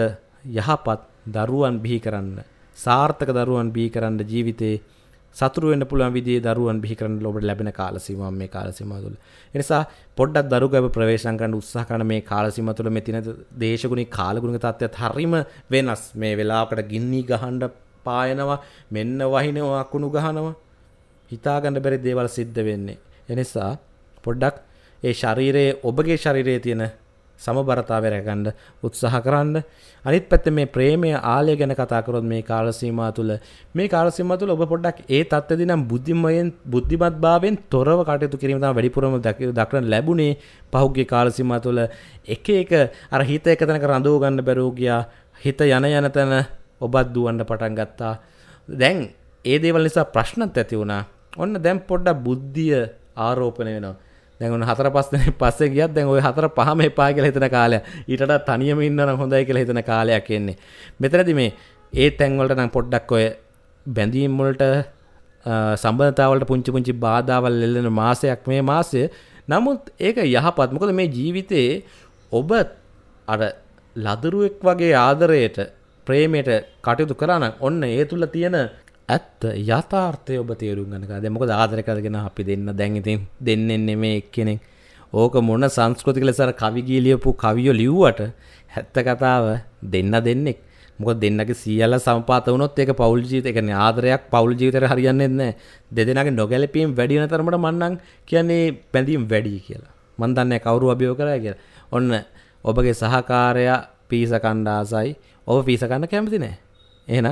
යහපත් දරුවන් බිහි කරන්න සාර්ථක දරුවන් බිහි කරන්න ජීවිතේ සතුරු වෙන්න පුළුවන් විදිහේ දරුවන් බිහි කරන්න ඔබට ලැබෙන කාල සීමාව මේ කාල සීමාව තුළ. ඒ නිසා පොඩ්ඩක් දරු ගැබ ප්‍රවේශම් කරන්න උත්සාහ කරන මේ කාල සීමාව තුළ මේ තියෙන දේශගුණික කාලගුණික තත්ත්වයත් හරිම වෙනස්. මේ වෙලාවකට ගින්නි ගහන්න පායනවා, මෙන්න වහිනවා, අකුණු ගහනවා. හිතාගන්න බැරි දේවල් සිද්ධ වෙන්නේ. එනිසා පොඩ්ඩක් ඒ ශරීරයේ ඔබගේ ශරීරයේ තියෙන සමබරතාවය රැකගන්න උත්සාහ කරන්න. අනිත් පැත්තේ මේ ප්‍රේමය ආලය ගැන කතා කරොත් මේ කාල සීමාව තුළ මේ කාල සීමාව තුළ ඔබ පොඩ්ඩක් ඒ தත්ත්වෙදී නම් බුද්ධිමයෙන් බුද්ධිමත්භාවයෙන් තොරව කටයුතු කිරීම තමයි වැඩිපුරම දක්න ලැබුණේ පහුගිය කාල සීමාව තුළ එක එක අර හිත එක තැනක රඳව ගන්න බැරුව ගියා. හිත යන යන තැන ඔබත් දුවන්න පටන් ගත්තා. දැන් ඒ දේවල් නිසා ප්‍රශ්නත් ඇති වුණා. ඔන්න දැන් පොඩ්ඩක් බුද්ධිය ආරෝපණය වෙනවා. දැන් ඔන්න හතර පස් දෙනෙක් [laughs] පස්සේ ගියත් දැන් ওই හතර පහම එපා කියලා හිතන කාලය ඊටට තනියම ඉන්නවනම් හොඳයි කියලා හිතන කාලයක් එන්නේ මෙතනදි මේ ඒ තැන් වලට නම් පොඩ්ඩක් ඔය බැඳීම් වලට සම්බන්ධතාවලට පුංචි පුංචි බාධාවල් එල්ලෙන මාසයක් මේ මාසය නමුත් ඒක යහපත් මොකද මේ ජීවිතයේ ඔබ අර ලදරුවෙක් වගේ ආදරයට ප්‍රේමයට කටයුතු කරන ඔන්න ඒ තුළ තියෙන ඇත්ත යථාර්ථය ඔබ තේරුම් ගන්නක දෙමක ආදර කරගෙන අපි දෙන්න දැන්ඉතින් දෙන්නෙන්නේ මේ එක්කෙනෙක් ඕක මොන සංස්කෘතික ලෙසර කවිගී ලියපු කවියෝ ලිව්වට හැත්ත කතාව දෙන්න දෙන්නෙක් මොක දෙන්නගේ සියල්ල සම්පාත වනොත් ඒක පවල් ජීත එකන ආදරයක් පවල් ජීතර හරියන්න එන්න දෙදෙනගේ නොගැලපීම් වැඩින තරමට මන්නන් කියන්නේ පැඳීම් වැඩී කියලා මන්දන්න කවරු අභියෝ කරය කිය ඔන්න ඔබගේ සහකාරයා පිස කණ්ඩාසයි ඔබ පිසකන්න කැමති නෑ ඒනම්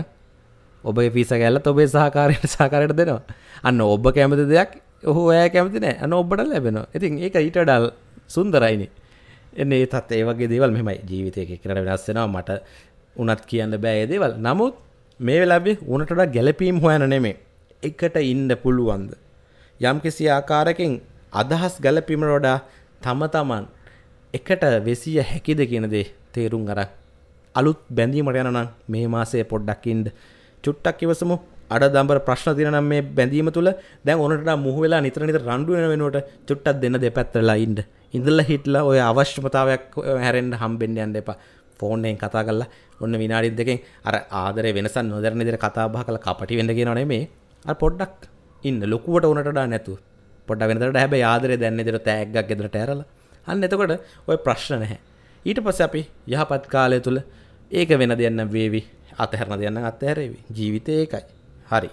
ඔබේ පිස ගැල්ලත් ඔබේ සහකාරයට [laughs] සාකාරයට දෙනවා අන්න ඔබ කැමති දෙයක් ඔහු ඔය කැමති නෑ අන ඔබට ලැබෙනවා ඉතින් ඒක ඊට ඩල් සුන්දරයිනි එන්නේ තත් ඒ වගේ දේවල් මෙමයි ජීවිතය කරන වෙනස්සෙනවා මට උනත් කියන්න බෑ දේවල් නමුත් මේ වෙලාබේ උනටට ගැලපීම් හොයන නෙමේ එකට ඉන්න පුළුවන්ද යම් කිසි ආකාරකින් අදහස් ගැලපීමට වඩා තම තමන් එකට වෙසිය හැකිද කියන දේ තේරුම් අර අලුත් බැඳීමට යනනම් මේ මාසේ පොඩ්ඩක් ඉන්න චුට්ටක් ඉවසමු අඩදම්බර ප්‍රශ්න තියනම් මේ බැඳීම තුළ දැන් ඕනට මුහ වෙලා නිතර නිත රණ්ඩු වෙන වෙනුවට චුට්ටක් දෙන්න දෙපැත්තරලා ඉන්න ඉඳල්ල හිටලා ඔය අවශ්‍යමතාවයක් හැරෙන්ට හම්බෙන්ඩ යන්න එපා ෆෝන්යෙන් කතා කරලා ඔන්න විනාඩිත් දෙකෙන් අර ආදර වෙනසන් නොදැර නිදිර කතාබා කළ කපටි වෙඩ කියෙනනේ මේ අ පොඩ්ඩක් ඉන්න ලොකුවට ඕනටඩා නැතු පොඩ වෙනට හැබ ආදරය දැන්න දෙර තෑගක් ෙදරට ඇරල අන්න එතකොට ඔය ප්‍රශ්න නැහැ ඊට පස්ස අපි යහපත් කාලය තුළ ඒක වෙන දෙන්න වේවි අතහැරන දෙන්න අත්තහැරේවි ජීවිතය ඒකයි හරි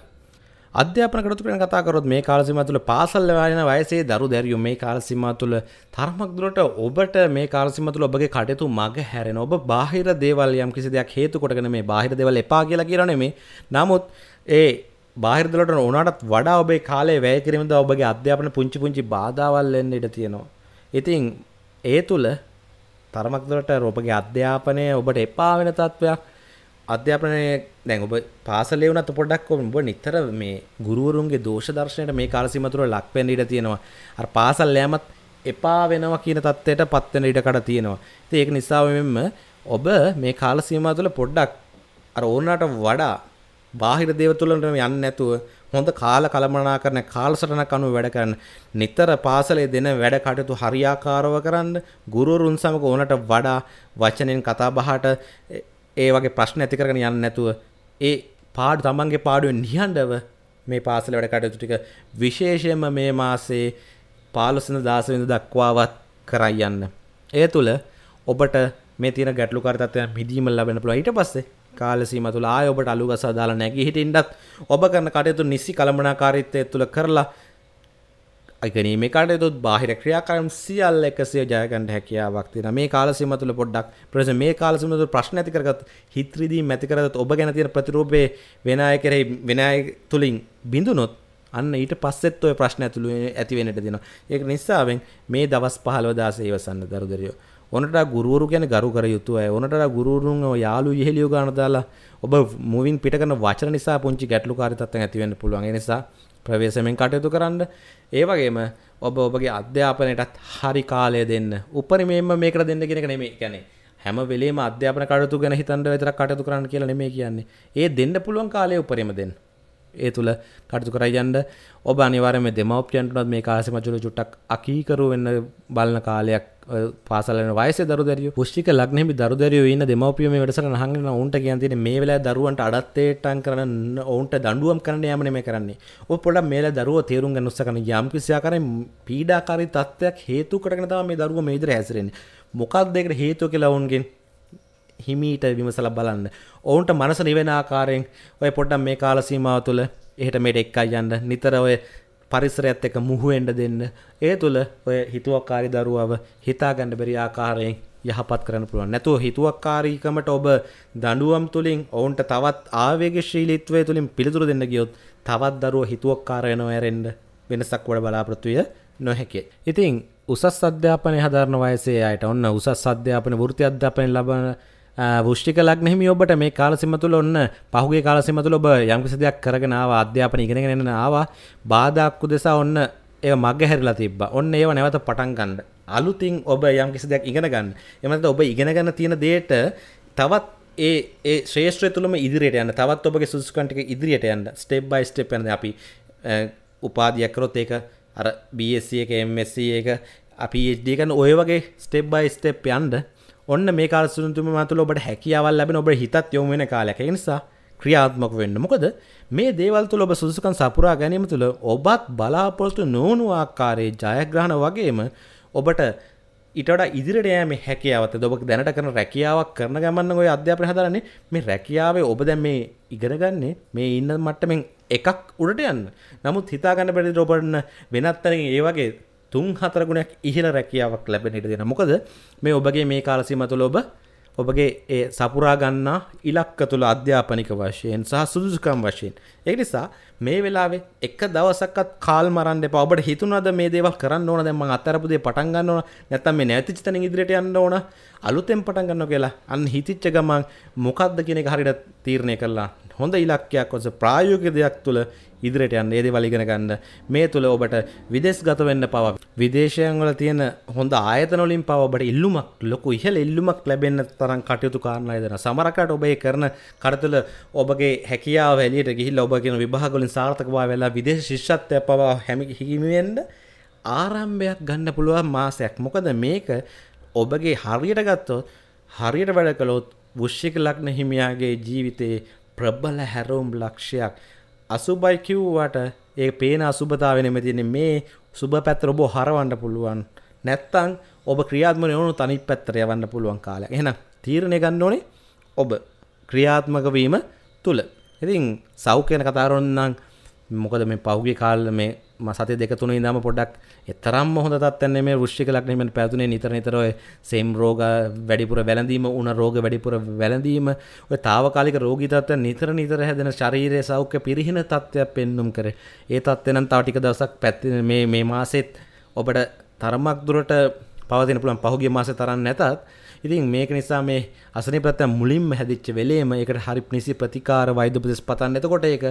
අධ්‍යාපන කටයුතු කතා කරොත් මේ කාල සීමාව තුළ පාසල් යන වයසේ දරු දැරියෝ මේ කාල සීමාව තුළ තරමක් දුරට ඔබට මේ කාල සීමාව තුළ ඔබගේ කටයුතු මග හැරෙන ඔබ බාහිර දේවල් යම් කිසි දෙයක් හේතු කොටගෙන මේ බාහිර දේවල් එපා කියලා කියලා නෙමෙයි නමුත් ඒ බාහිර දේවල්ට උනාටත් වඩා ඔබේ කාලය වැය කිරීමද ඔබගේ අධ්‍යාපන පුංචි පුංචි බාධාවල් වෙන්න ඉඩ තියෙනවා ඉතින් ඒ තුළ තරමක් දුරට ඔබගේ අධ්‍යාපනය ඔබට එපා වෙන තත්වයක් අධ්‍යාපනය දැන් ඔබ පාසලේ වුණත් පොඩ්ඩක් ඔබ නිතර මේ ගුරුවරුන්ගේ දෝෂ දර්ශනයට මේ කාලසීම තුළ ලක් වෙන්න ඉඩ තියෙනවා. අර පාසල් යෑමත් එපා වෙනවා කියන தත්ත්වයට පත් වෙන ඉඩ කඩ තියෙනවා. ඉතින් ඒක නිසා මෙන්න ඔබ මේ කාලසීම තුළ පොඩ්ඩක් අර ඕනකට වඩා බාහිර දේව තුළ යන්නේ නැතුව හොඳ කාල කළමනාකරන කාලසටනක් අනුව වැඩ කරන්න. නිතර පාසලේ දෙන වැඩ කටයුතු හරියාකාරව කරන්න. ගුරුවරුන් සමග ඕනට වඩා වචනෙන් කතා බහට ඒ වගේ ප්‍රශ්න ඇති කරගෙන යන්න නැතුව ඒ පාඩු තමන්ගේ පාඩුවෙන් නිහඬව මේ පාසල වැඩ කටයුතු ටික විශේෂයෙන්ම මේ මාසේ 15 වෙනි 16 වෙනි දක්වාවත් කරයි යන්න. ඒ තුල ඔබට මේ තියෙන ගැටලුකාර තත්ත්වයන් මිදීම ලැබෙන පුළුවන්. ඊට පස්සේ කාල සීමාව තුල ආය ඔබට අලුගසා දාලා නැගී හිටින්නත් ඔබ කරන කටයුතු නිසි කලමනාකාරීත්වය තුල කරලා අගනීම කටයුතුත් බාහිර ක්‍රියාකාරම් සියල්ල එකසිය ජයගන්ට හැකියාවක් තියෙන මේ කාලසීම තුළ පොඩ්ඩක් ප්‍රස මේ කාලසීම තුළ ප්‍රශ්න ඇතිකරගත් හිත්‍රිදී මැතිකරගත් ඔබ ගැන තියෙන ප්‍රතිරූපේ වෙන අය කෙරෙහි වෙන අය තුලින් බිඳුනොත් අන්න ඊට පස්සෙත් ඔය ප්‍රශ්න ඇතුළු ඇතිවෙනට දෙනවා ඒක නිසාවෙන් මේ දවස් පහළව දාසේ ඉවසන්න දරුදරියෝ ඕනට ගුරුවරු ගැන ගරු කර යුතුයි. ඕනට ගුරුවරුන් යාළු ඉහෙලියෝ ගන්න දාලා ඔබ මුවින් පිට කරන වචන නිසා පුංචි ගැටලුකාරී තත්ත්වයක් ඇති වෙන්න පුළුවන්. ඒ නිසා ප්‍රවේශමෙන් කටයුතු කරන්න ඒ වගේම ඔබ ඔබගේ අධ්‍යාපනයටත් හරි කාලය දෙන්න උපරිමයෙන්ම මේකට දෙන්න කෙනෙක් නෙමෙයි කියන්නේ හැම වෙලේම අධ්‍යාපන කටයුතු ගැන හිතන්න විතරක් කටයුතු කරන්න කියලා නෙමෙයි කියන්නේ ඒ දෙන්න පුළුවන් කාලය උපරිම දෙන්න ඒ තුළ කටතු කරයන්ට ඔබ අනිවාරම දෙමවපියන්ටනත් මේ කාසි මචුල චුට්ටක් අකීකරු වෙන්න බලන කාලයක් පාසලන වයස දරදරිය පුෂ්ික ලක්නෙමි දරදරය ඉන්න දෙමවපියම වැඩසර හඟන ඔුන්ට කියන්තින මේ වෙලා දරුවන්ට අඩත්තේටන් කරන ඔවුන්ට දඩුවම් කරන යමන මේ කරන්නේ ඔ පොඩ මේල දරුව තේරුම් ගනුස්ස කන යම්කිසියාකර පීඩාකාරි තත්ත්වයක් හේතු කරනතාව මේ දරුව මේදර හැසිරෙන් මොකක් දෙකට හේතු කෙලවුන්ගෙන් හිමීට විමසල බලන්න ඔවුන්ට මනස නිවෙන ආකාරයෙන් ඔය පොඩ්ඩම් මේ කාල සීමාව තුළ එහට මේට එක්කා යන්න නිතර ඔය පරිසරයත් එක මුහුවෙන්ඩ දෙන්න ඒ තුළ ඔය හිතුවක්කාරි දරුවාව හිතාගණඩ බැරි ආකාරයෙන් යහපත් කරන පුළුවන් නැතුව හිතුවක්කාරීකමට ඔබ දඩුවම් තුළින් ඔවුන්ට තවත් ආවේගේ ශ්‍රීලිත්වය තුළින් පිළිතුර දෙන්න ගියොත් තවත් දරුව හිතුවක්කාරයනොවැරෙන්ඩ වෙනසක් වඩ බලාපොරත්තුය නොහැකේ. ඉතින් උසස් අධ්‍යාපනය හදාරන වයසේ අයට ඔන්න උසස් අධ්‍යාපන ෘති අධ්‍යාපනය ලබන ෘෂ්ටික ලක්නෙහිම ඔබට මේ කාලසිමතුල ඔන්න පහුගේ කාලසිමතුල ඔබ යම්කිසි දෙයක් කරගෙනාව අධ්‍යාපන ඉගෙනගෙන ආවා බාධක්කු දෙසා ඔන්න ඒ මග හැරලා තිබ්බා ඔන්න ඒව නැවත පටන් ගන්න. අලුතින් ඔබ යම්කිසි දෙයක් ඉගෙන ගන්න. එමත් ඔබ ඉගෙන ගන්න තියෙන දෙයට තවත් ඒ ඒ ශ්‍රේෂ්ත්‍රය තුළම ඉදිරියට යන්න තවත් ඔබගේ සුදුසුකම් ටික ඉදිරියට යන්න ස්ටෙප් බයි ස්ටෙප් යන අපි උපාධියක් කරොත් ඒක අර BSc එක MSc එක අපි PhD කරන ඔය වගේ ස්ටෙප් බයි ස්ටෙප් යන්න ඔන්න මේ කාලසුනතුම මතුල ඔබට හැකියාවල් ලැබෙන ඔබ හිතත් යොමු වෙන කාලයක ඒ නිසා ක්‍රියාත්මක වෙන්න. මොකද මේ දේවල් තුළ ඔබ සුදුසුකම් සපුරා ගැනීම තුළ ඔබත් බලාපොරොත්තු නොවුණු ආකාරයේ ජයග්‍රහණ වගේම ඔබට ඊට වඩා ඉදිරියට යෑමේ හැකියාවත් ඔබ දැනට කරන රැකියාවක් කරන ගමන් ඔය අධ්‍යාපනය හදාරන්නේ මේ රැකියාවේ ඔබ දැන් මේ ඉගෙන ගන්නෙ මේ ඉන්න මට්ටමින් එකක් උඩට යන්න. නමුත් හිතා ගන්න බැරි ඔබ වෙනත් තැනකින් ඒ වගේ තුන් හතර ගුණයක් ඉහළ රැකියාවක් ලැබෙන ඉට දෙෙන මොකද මේ ඔබගේ මේ කාලසීම තුළ ඔබ ඔබගේ ඒ සපුරාගන්නා ඉලක්ක තුළ අධ්‍යාපනික වශයෙන් සහ සුදුසුකම් වශයෙන් ඒ නිසා මේ වෙලාවේ එක දවසක්වත් කාල් මරන්න එපා. ඔබට හිතුණාද මේ දේවල් කරන්න ඕන දැන් මම අත්තරපු දේ පටන් ගන්න ඕන නැත්නම් මේ නැවතිච්ච තැනින් ඉදිරියට යන්න ඕන අලුතෙන් පටන් ගන්නවා කියලා. අන්න හිතිච්ච ගමන් මොකද්ද කියන එක හරියට තීරණය කළා. හොඳ ඉලක්කයක් ඔස ප්‍රායෝගික දෙයක් තුළ ඉදිරියට යන්න ඒ දේවල් ඉගෙන ගන්න. මේ තුළ ඔබට විදේශගත වෙන්න පවා විදේශයන් වල තියෙන හොඳ ආයතන වලින් පවා ඔබට ඉල්ලුමක් ලොකු ඉහළ ඉල්ලුමක් ලැබෙන්න තරම් කටයුතු කරන්න යදෙනවා. සමහරකට ඔබ ඒ කරන කඩතුල ඔබගේ හැකියාව එළියට ගිහිල්ලා කියන විභාගලින් සාර්ථකවා වෙලා විදේශ ශිෂ්‍යත්වය පවා හැමි හිමිවෙන්ඩ ආරම්භයක් ගන්න පුළුවන් මාසයක් මොකද මේක ඔබගේ හරියට ගත්තොත් හරියට වැඩ කළොත් වෘෂ්‍යක ලක්න හිමියාගේ ජීවිතයේ ප්‍රබල හැරෝම් ලක්ෂයක් අසුබයි කිව්වට ඒ පේන අසුභතාවෙනම තියන්නේ මේ සුබ පැත්තර ඔබෝ හරවන්න පුළුවන් නැත්තං ඔබ ක්‍රියාත්ම යවුණු තනි පැත්තර යවන්න පුළුවන් කාලයක් එහෙනම් තීරණය ගන්න ඕනේ ඔබ ක්‍රියාත්මකවීම තුළ ඉතින් සව් කියන කතාරොන්නම් මොකද මේ පහුගේ කාල මේ මසතය දෙක තුන ඉඳම පොඩක් එතරම් හොඳ තත්න්නේ මේ ෘෂ්ික ලක්නීමෙන් පැතුනේ නිතර නිතරව සෙම් රෝග වැඩිපුර වැලඳීම උන රෝග වැඩිපුර වැලඳීම ඔය తాවකාලික රෝගී තත්ත්ව නිතර නිතර හැදෙන ශරීරයේ සෞඛ්‍ය පිරිහින තත්ත්වයක් පෙන්눔 කරේ. ඒ තත්ත්වය නම් තව ටික දවසක් පැත් මේ මේ මාසෙත් ඔබට තරමක් දුරට පවතින පුළුවන් පහුගිය මාසේ තරම් නැතත් ඉතින් මේක නිසා මේ අසන ප්‍රත මුලින්ම හැදිච්ච වෙලේම එකට හරි නිසි ප්‍රතිකාර වෛදපදෙස් පතන්න එතකොට ඒක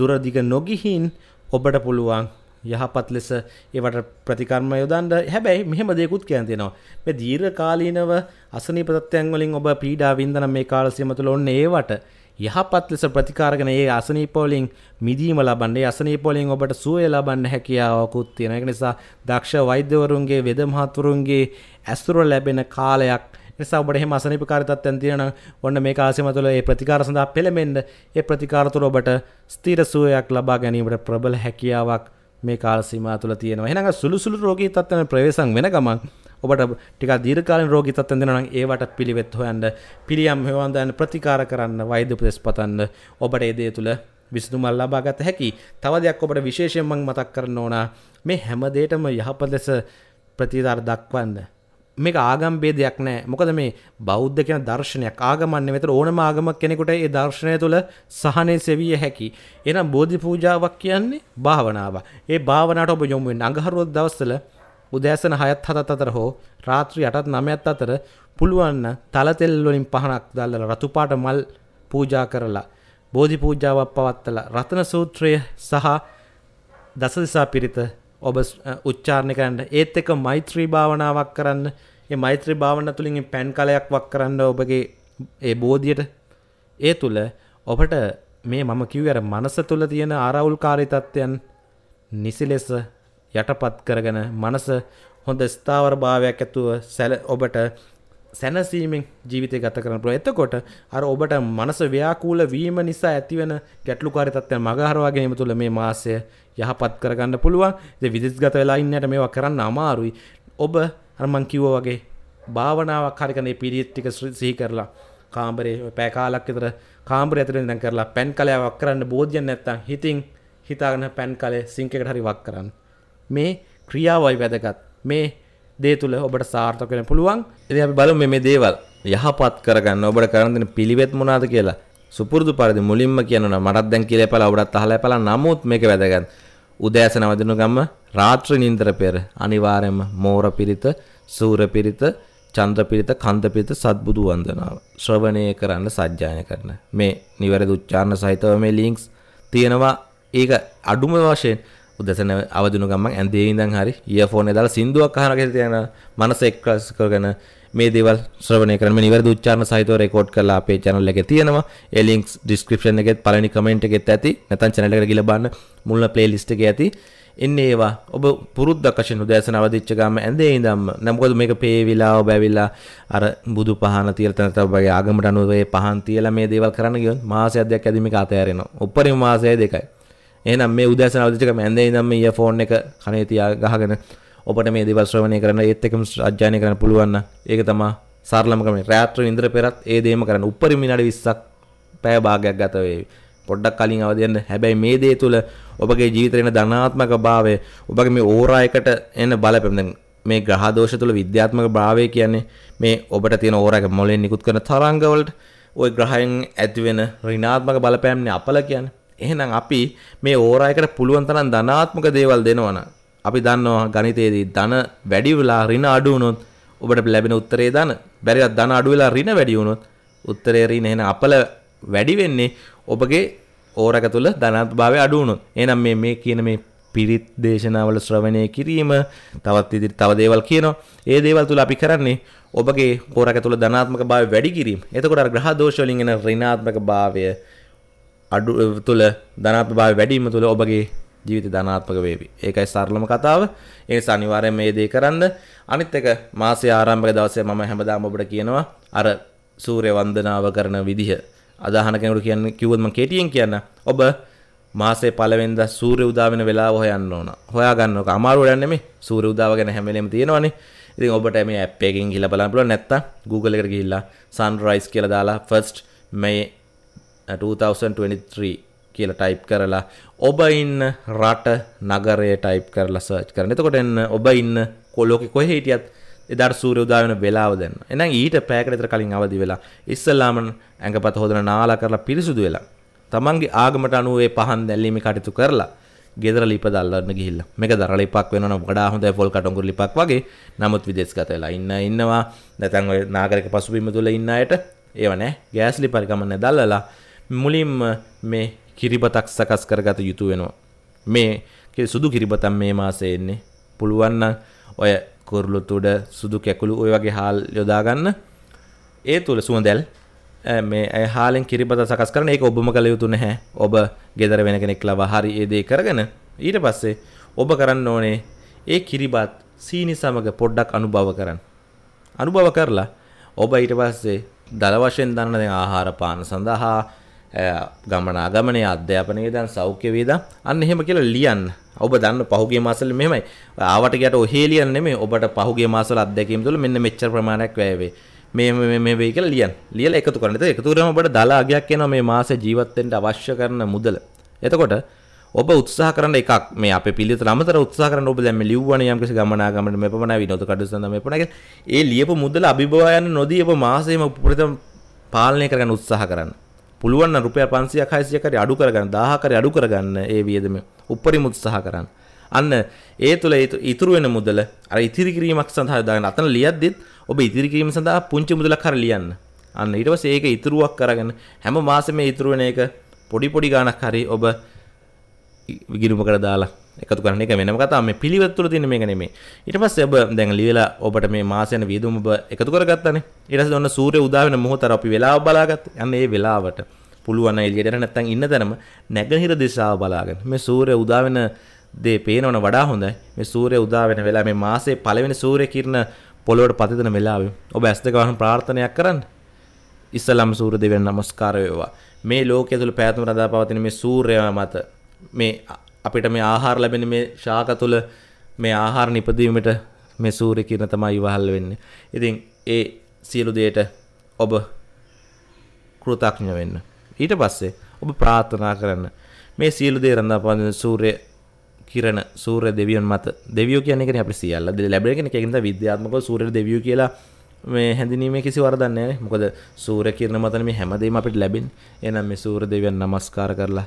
දුරදිග නොගිහින් ඔබට පුළුවන් යහපත් ලෙස ඒවට ප්‍රතිකර්ම යොදන්ඩ හැබැයි මෙහෙම දෙකුත් කියන්තිෙනවා මෙ දීර කාලීනව අසනි ප්‍රතත්යන් වලින් ඔබ පීඩා වින්දන මේ කාලසිමතුල ඔන්න ඒවට යහපත් ලෙස ප්‍රතිකාරගෙන ඒ අසනීපෝලිින් මිදීම ලබන්නේ අසනීපෝලිින් ඔබට සුවය ලබන්න හැකියාවකුත් තියෙනක නිසා දක්ෂ වෛද්‍යවරුන්ගේ වෙද මහත්තුරුන්ගේ ඇස්තුර ලැබෙන කාලයක් නිසා ඔබට එහෙම අසනිපකාරිතත්වයන් තියෙනවා ඔන්න මේ කාසියම තුළ ඒ ප්‍රතිකාර සඳහා පෙළඹෙන්න ඒ ප්‍රතිකාර තුළ ඔබට ස්ථිර සුවයක් ලබා ගැනීමට ප්‍රබල හැකියාවක් මේ කාල සීමාව තුළ තියෙනවා. එහෙනම් සුළු සුළු රෝගී තත්ත්වයන් ප්‍රවේශම් වෙන ගමන් ඔබට ටිකක් දීර්ඝකාලීන රෝගී තත්ත්වයන් දෙනවා නම් ඒවට පිළිවෙත් හොයන්න, පිළියම් හොයන්න දැන් ප්‍රතිකාර කරන්න, වෛද්‍ය උපදෙස් පතන්න ඔබට ඒ දේ තුළ විසඳුමක් ලබා ගත හැකි. තව දෙයක් ඔබට විශේෂයෙන් මම මතක් කරන්න ඕන මේ හැම දෙයකම යහපත ලෙස ප්‍රතිචාර දක්වන්න මේක ආගම් ભેදයක් නෑ. මොකද මේ බෞද්ධ කියන දර්ශනයක් ආගමන්නේ මෙතන ඕනම ආගමක් කෙනෙකුට ඒ දර්ශනය තුළ සහනේ සෙවිය හැකි. එහෙනම් බෝධි පූජාවක් කියන්නේ භාවනාවක්. ඒ භාවනාවට ඔබ යොමු වෙන්න අඟහරුවත් දවස්වල උදෑසන 6ත් 7ත් අතර හෝ රාත්‍රී 8ත් 9ත් අතර පුළුවන් නම් තල තෙල් වලින් පහනක් දැල්ලා රතු පාට මල් පූජා කරලා බෝධි පූජාවක් පවත්ලා රතන සූත්‍රය සහ දසදසා පිරිත ඔබ උච්චාරණය කරන්න ඒත් එක මෛත්‍රී භාවනාවක් කරන්න ඒ මෛත්‍රී භාවන තුළින් පැන් කලයක් වක් කරන්න ඔබගේ ඒ බෝධියට ඒ තුළ ඔබට මේ මම කිව් අර මනස තුළ තියෙන ආරවුල් කාරිතත්වයන් නිසි ලෙස යටපත් කරගෙන මනස හොඳ ස්ථාවර භාවයක් ඇතුව සැල ඔබට සැනසීමෙන් ජීවිතය ගත කරන පුළුවන්. එතකොට අර ඔබට මනස ව්‍යාකූල වීම නිසා ඇතිවන ගැටලුකාරී තත්ත්වයන් මගහරවා ගැනීම තුළ මේ මාසය යහපත් කරගන්න පුළුවන් විදිස්ගත වෙලාඉන්නට මේවා කරන්න අමාරුයි ඔබ අරමං කිව්ව වගේ භාවනාවක් හරිකනේ පිරිියත්තික සිහි කරලා කාම්බරේ පෑකාලක් විතර කාම්බර ඇතර දම් කරලා පැන් කලයක් කරන්න බෝධ්‍යයන් නැත්තම් හිතින් හිතාගන්න පැන් කලේ සිංකට හරි වක් කරන්න මේ ක්‍රියාවයි වැදගත් මේ දේ තුළ ඔබට සාර්ථක වෙන පුළුවන් ඉතින් අපි බලමු මේ දේවල් යහපත් කරගන්න ඔබට කරන්න දෙන පිළිවෙත් මොනවාද කියලා සුපුරුදු පරිදි මුලින්ම කියනවා මටත් දැන් කියලා එපලා ඔබටත් අහලා එපලා නමුත් මේක වැදගත් උදෑසන වදින ගම රාත්‍රී නින්දර පෙර අනිවාර්යයෙන්ම මෝර පිරිත, සූර පිරිත, චන්ද්‍ර පිරිත, කන්ද පිරිත සත්බුදු වන්දනාව ශ්‍රවණය කරන්න සජ්ජායන කරන. මේ නිවැරදි උච්චාරණ සහිතව මේ ලින්ක්ස් තියෙනවා. ඒක අඩුම වශයෙන් උදසන අවදින ගමන් ඇඳේ ඉඳන් හරි ඊයර්ෆෝන් එක දාලා සින්දුවක් අහන කෙනෙක් තියෙනවා. මනස එක්කස් කරගෙන මේ දේවල් ශ්‍රවණය කරන්න මේ නිවැරදි උච්චාරණ සහිතව රෙකෝඩ් කරලා අපේ channel එකේ තියෙනවා. ඒ links description එකෙත් පළවෙනි comment එකෙත් ඇති. නැත්නම් channel එකට ගිහලා බලන්න මුල්ම playlist එකේ ඇති. එන්න ඒවා ඔබ පුරුද්දක් වශයෙන් උදෑසන අවදිච්ච ගාම ඇඳේ ඉඳන්ම නමුකද මේක පේවිලා ඔබ ඇවිල්ලා අර බුදු පහන තියලා තන තමයි ආගමට අනුව මේ පහන් තියලා මේ දේවල් කරන්න ගියොත් මාසයක් දෙකක් ඇදි මේක අතහැරෙනවා. උපරිම මාසය දෙකයි. එහෙනම් මේ උදෑසන අවදිච්ච ගාම ඇඳේ ඉඳන්ම ඉයර්ෆෝන් එක කනේ තියා ගහගෙන ඔබට මේ දේවල් ශ්‍රවණය කරන්න ඒත් එකම අධ්‍යයනය කරන්න පුළුවන් ඒක තමයි සරලම ක්‍රමය. රාත්‍රියේ ඉඳලා පෙරත් ඒ දේම කරන්න. උපරිම විනාඩි 20ක් පැය භාගයක් ගත වේවි. පොඩ්ඩක් කලින් අවදි වෙන්න. හැබැයි මේ දේ තුල ඔබගේ ජීවිතේ එන ධනාත්මක භාවය, ඔබගේ මේ ඕරා එකට එන බලපෑම දැන් මේ ග්‍රහ දෝෂ තුල විද්‍යාත්මක භාවය කියන්නේ මේ ඔබට තියෙන ඕරා එක මොළෙන් නිකුත් කරන තරංග වලට ওই ග්‍රහයන් ඇති වෙන ඍණාත්මක බලපෑම්නේ අපල කියන්නේ. එහෙනම් අපි මේ ඕරා එකට පුළුවන් තරම් ධනාත්මක දේවල් දෙනවනම් අපි දන්නවා ගනිතයේදී ධන වැඩි වෙලා ඍණ අඩු වුණොත් ඔබට ලැබෙන උත්තරේ ධන. බැරිවත් ධන අඩු වෙලා ඍණ වැඩි වුණොත් උත්තරේ ඍණ එහෙනම් අපල වැඩි වෙන්නේ ඔබගේ ඕරක තුල ධනාත්භාවය අඩු වුණොත්. එහෙනම් මේ මේ කියන මේ පිරිත් දේශනාවල ශ්‍රවණය කිරීම තවත් ඉදිරි තව දේවල් කියනවා. ඒ දේවල් තුල අපි කරන්නේ ඔබගේ ඕරක තුල ධනාත්මක භාවය වැඩි කිරීම. එතකොට අර ග්‍රහ දෝෂ වලින් එන ඍණාත්මක භාවය අඩු තුල ධනාත්මක භාවය වැඩි වීම තුල ඔබගේ ජීවිත ධනාත්මක වේවි. ඒකයි සරලම කතාව. ඒ නිසා අනිවාර්යෙන් මේ දේ කරන්න. අනිත් එක මාසයේ ආරම්භක දවසේ මම හැමදාම ඔබට කියනවා අර සූර්ය වන්දනාව කරන විදිහ. අදහන කෙනෙකුට කියන්න කිව්වොත් මම කෙටියෙන් කියන්න. ඔබ මාසේ පළවෙනිද සූර්ය උදා වෙන වෙලාව හොයන්න ඕන. හොයා ගන්න ඕක අමාරු වැඩක් නෙමෙයි. සූර්ය උදාව ගැන හැම වෙලෙම තියෙනවනේ. ඉතින් ඔබට මේ ඇප් එකකින් ගිහලා බලන්න පුළුවන් නැත්තම් Google එකට ගිහිල්ලා sunrise කියලා දාලා first May 2023 uh, කියලා ටයිප් කරලා ඔබ ඉන්න රට නගරය ටයිප් කරලා සර්ච් කරන එතකොට එන්න ඔබ ඉන්න කොලෝක කොහෙ හිටියත් එදා සූර්ය උදා වෙන වෙලාව දෙන්න. එහෙනම් ඊට පැයකට විතර කලින් අවදි වෙලා ඉස්සලාම ඇඟපත හොදන නාලා කරලා පිරිසුදු වෙලා තමන්ගේ ආගමට අනුව ඒ පහන් දැල්ලීමේ කටයුතු කරලා ගෙදර ලිප දල්ලන්න ගිහිල්ල මේක දර ලිපක් වෙන වඩා හොඳ ෆොල් කටුගු ලිපක් වගේ නමුත් විදෙස්ගත වෙලා ඉන්න ඉන්නවා නැතන් ඔය නාගරික පසුබිම තුළ ඉන්න අයට ඒව නෑ ගෑස්ලි පරිගමන්න දල්ලලා මුලින්ම මේ කිරිබතක් සකස් කරගත යුතු වෙනවා. මේ සුදු කිරිබතම් මේ මාසේ එන්නේ. පුළුවන් නම් ඔය කුරුළු තුඩ සුදු කැකුළු ඔය වගේ හාල් යොදා ගන්න. ඒ තුල සුවඳැල් මේ ඇය හාලෙන් කිරිබත සකස් කරන ඒක ඔබම කළ යුතු නැහැ. ඔබ ගෙදර වෙන කෙනෙක් ලවා හරි ඒ දේ කරගෙන ඊට පස්සේ ඔබ කරන්න ඕනේ ඒ කිරිබත් සීනි සමග පොඩ්ඩක් අනුභව කරන්න. අනුභව කරලා ඔබ ඊට පස්සේ දල වශයෙන් දන්න දැන් ආහාර පාන සඳහා ගමන ආගමනය අධ්‍යාපනයේ දැන් සෞඛ්‍ය වේදම් අන්න එහෙම කියලා ලියන්න. ඔබ දන්න පහුගිය මාසවල මෙහෙමයි. ආවට ගියට ඔහේ ලියන්නේ නෙමෙයි. ඔබට පහුගිය මාසවල අධ්‍යක්ීම් තුළ මෙන්න මෙච්චර ප්‍රමාණයක් වැය වේ. මේ මේ මේ වෙයි කියලා ලියන්න. ලියලා එකතු කරන්න. ඒත් එකතු කරාම ඔබට දල අගයක් එනවා මේ මාසේ ජීවත් වෙන්න අවශ්‍ය කරන මුදල. එතකොට ඔබ උත්සාහ කරන එකක් මේ අපේ පිළිතුර අමතර උත්සාහ කරන ඔබ දැන් මේ ලිව්වනේ යම්කිසි ගමනාගමන මේ පමණයි විනෝද කඩු සඳහා මේ පමණයි ඒ ලියපු මුදල අභිභවා යන නොදී ඔබ මාසෙම උපරිතම පාලනය කරගන්න උත්සාහ කරන්න. පුළුවන් රුපය පන්සිය හයිසියකරි අඩු කරගන්න දාහකරි අඩු කරගන්න ඒ වියදම උපරිම උත්සාහ කරන්න අන්න ඒ තුළ ඉතුරු වෙන මුදල අර ඉතිරි කිරීමක් සඳහා දාගෙන අතන ලියද්දිත් ඔබ ඉතිරි කිරීම සඳහා පුංචි මුදලක් කර ලියන්න. අන්න ඊට පස්සේ ඒක ඉතුරුවක් කරගෙන හැම මාසෙම ඉතුරු වෙන එක පොඩි පොඩි ගාණක් හරි ඔබ විගිරුම කර දාලා එකතු කරන එක වෙනම කතා මේ පිළිවෙත් තුළ තියෙන මේක නෙමෙයි. ඊට පස්සේ ඔබ දැන් ලියලා ඔබට මේ මාස යන වියදම ඔබ එකතු කරගත්තානේ. ඊට පස්සේ ඔන්න සූර්ය උදා වෙන මොහොත අර අපි වෙලාව බලාගත්තා. අන්න ඒ වෙලාවට පුළුවන් එළියට එන නැත්නම් ඉන්න තැනම නැගෙනහිර දිශාව බලාගෙන මේ සූර්ය උදා වෙන දේ පේනවන වඩා හොඳයි. මේ සූර්ය උදා වෙන වෙලාව මේ මාසේ පළවෙනි සූර්ය කිරණ පොළොවට පතිතන වෙලාවෙ ඔබ ඇස් දෙක වහන් ප්‍රාර්ථනයක් කරන්න. ඉස්සලම් සූර්ය දෙවියන් නමස්කාර වේවා. මේ ලෝකයේ තුල පැවැත්ම රඳා පවතින මේ සූර්යයා මත මේ අපිට මේ ආහාර ලැබෙන මේ ශාක තුළ මේ ආහාර නිපදීමට මේ සූර්ය කියන තමයි ඉවහල් වෙන්නේ. ඉතින් ඒ සියලු දෙයට ඔබ කෘතඥ වෙන්න. ඊට පස්සේ ඔබ ප්‍රාර්ථනා කරන්න. මේ සියලු දේ රඳා පවතින සූර්ය කිරණ සූර්ය දෙවියන් මත දෙවියෝ කියන්නේ කියන්නේ අපිට සියල්ල ලැබෙන කෙනෙක් ඒක නිසා විද්‍යාත්මකව සූර්ය දෙවියෝ කියලා මේ හැඳිනීමේ කිසි වරදක් නැහැ නේ. මොකද සූර්ය කිරණ මතනේ මේ හැමදේම අපිට ලැබෙන්නේ. එහෙනම් මේ සූර්ය දෙවියන් නමස්කාර කරලා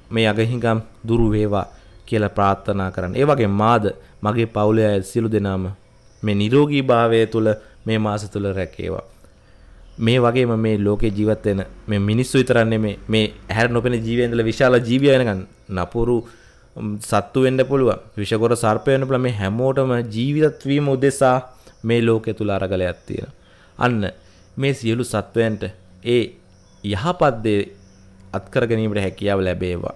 මේ අගහිඟම් දුරු වේවා කියලා ප්‍රාර්ථනා කරන්න. ඒ වගේ මාද මගේ පවුලේ අය සියලු දෙනාම මේ නිරෝගී භාවය තුළ මේ මාස තුළ රැකේවා. මේ වගේම මේ ලෝකේ ජීවත් වෙන මේ මිනිස්සු විතරක් නෙමේ මේ ඇහැර නොපෙන ජීවයන්දල විශාල ජීවිය වෙනකන් නපුරු සත්තු වෙන්න පුළුවන් විෂගොර සර්පය වෙන්න පුළුවන් මේ හැමෝටම ජීවිතත් වීම උදෙසා මේ ලෝකේ තුල අරගලයක් තියෙනවා. අන්න මේ සියලු සත්වයන්ට ඒ යහපත් දේ අත්කර ගැනීමට හැකියාව ලැබේවා.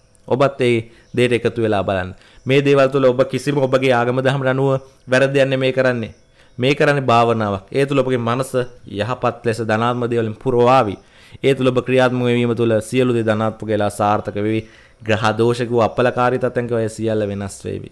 ඔබත් ඒ දේට එකතු වෙලා බලන්න මේ දේවල් තුළ ඔබ කිසිම ඔබගේ ආගම දහම අනුව වැරදියන්නේ මේ කරන්නේ මේ කරන්නේ භාවනාවක් ඒ තුළ ඔබගේ මනස යහපත් ලෙස ධනාත්ම දේවලින් පුරවාවි ඒ තුළ ඔබ ක්‍රියාත්මක වීම තුළ සියලු දේ ධනාත්මක වෙලා සාර්ථක වෙවි ග්‍රහ දෝෂක වූ අපලකාරී තත්ත්වයන්ක ඔය සියල්ල වෙනස් වෙවි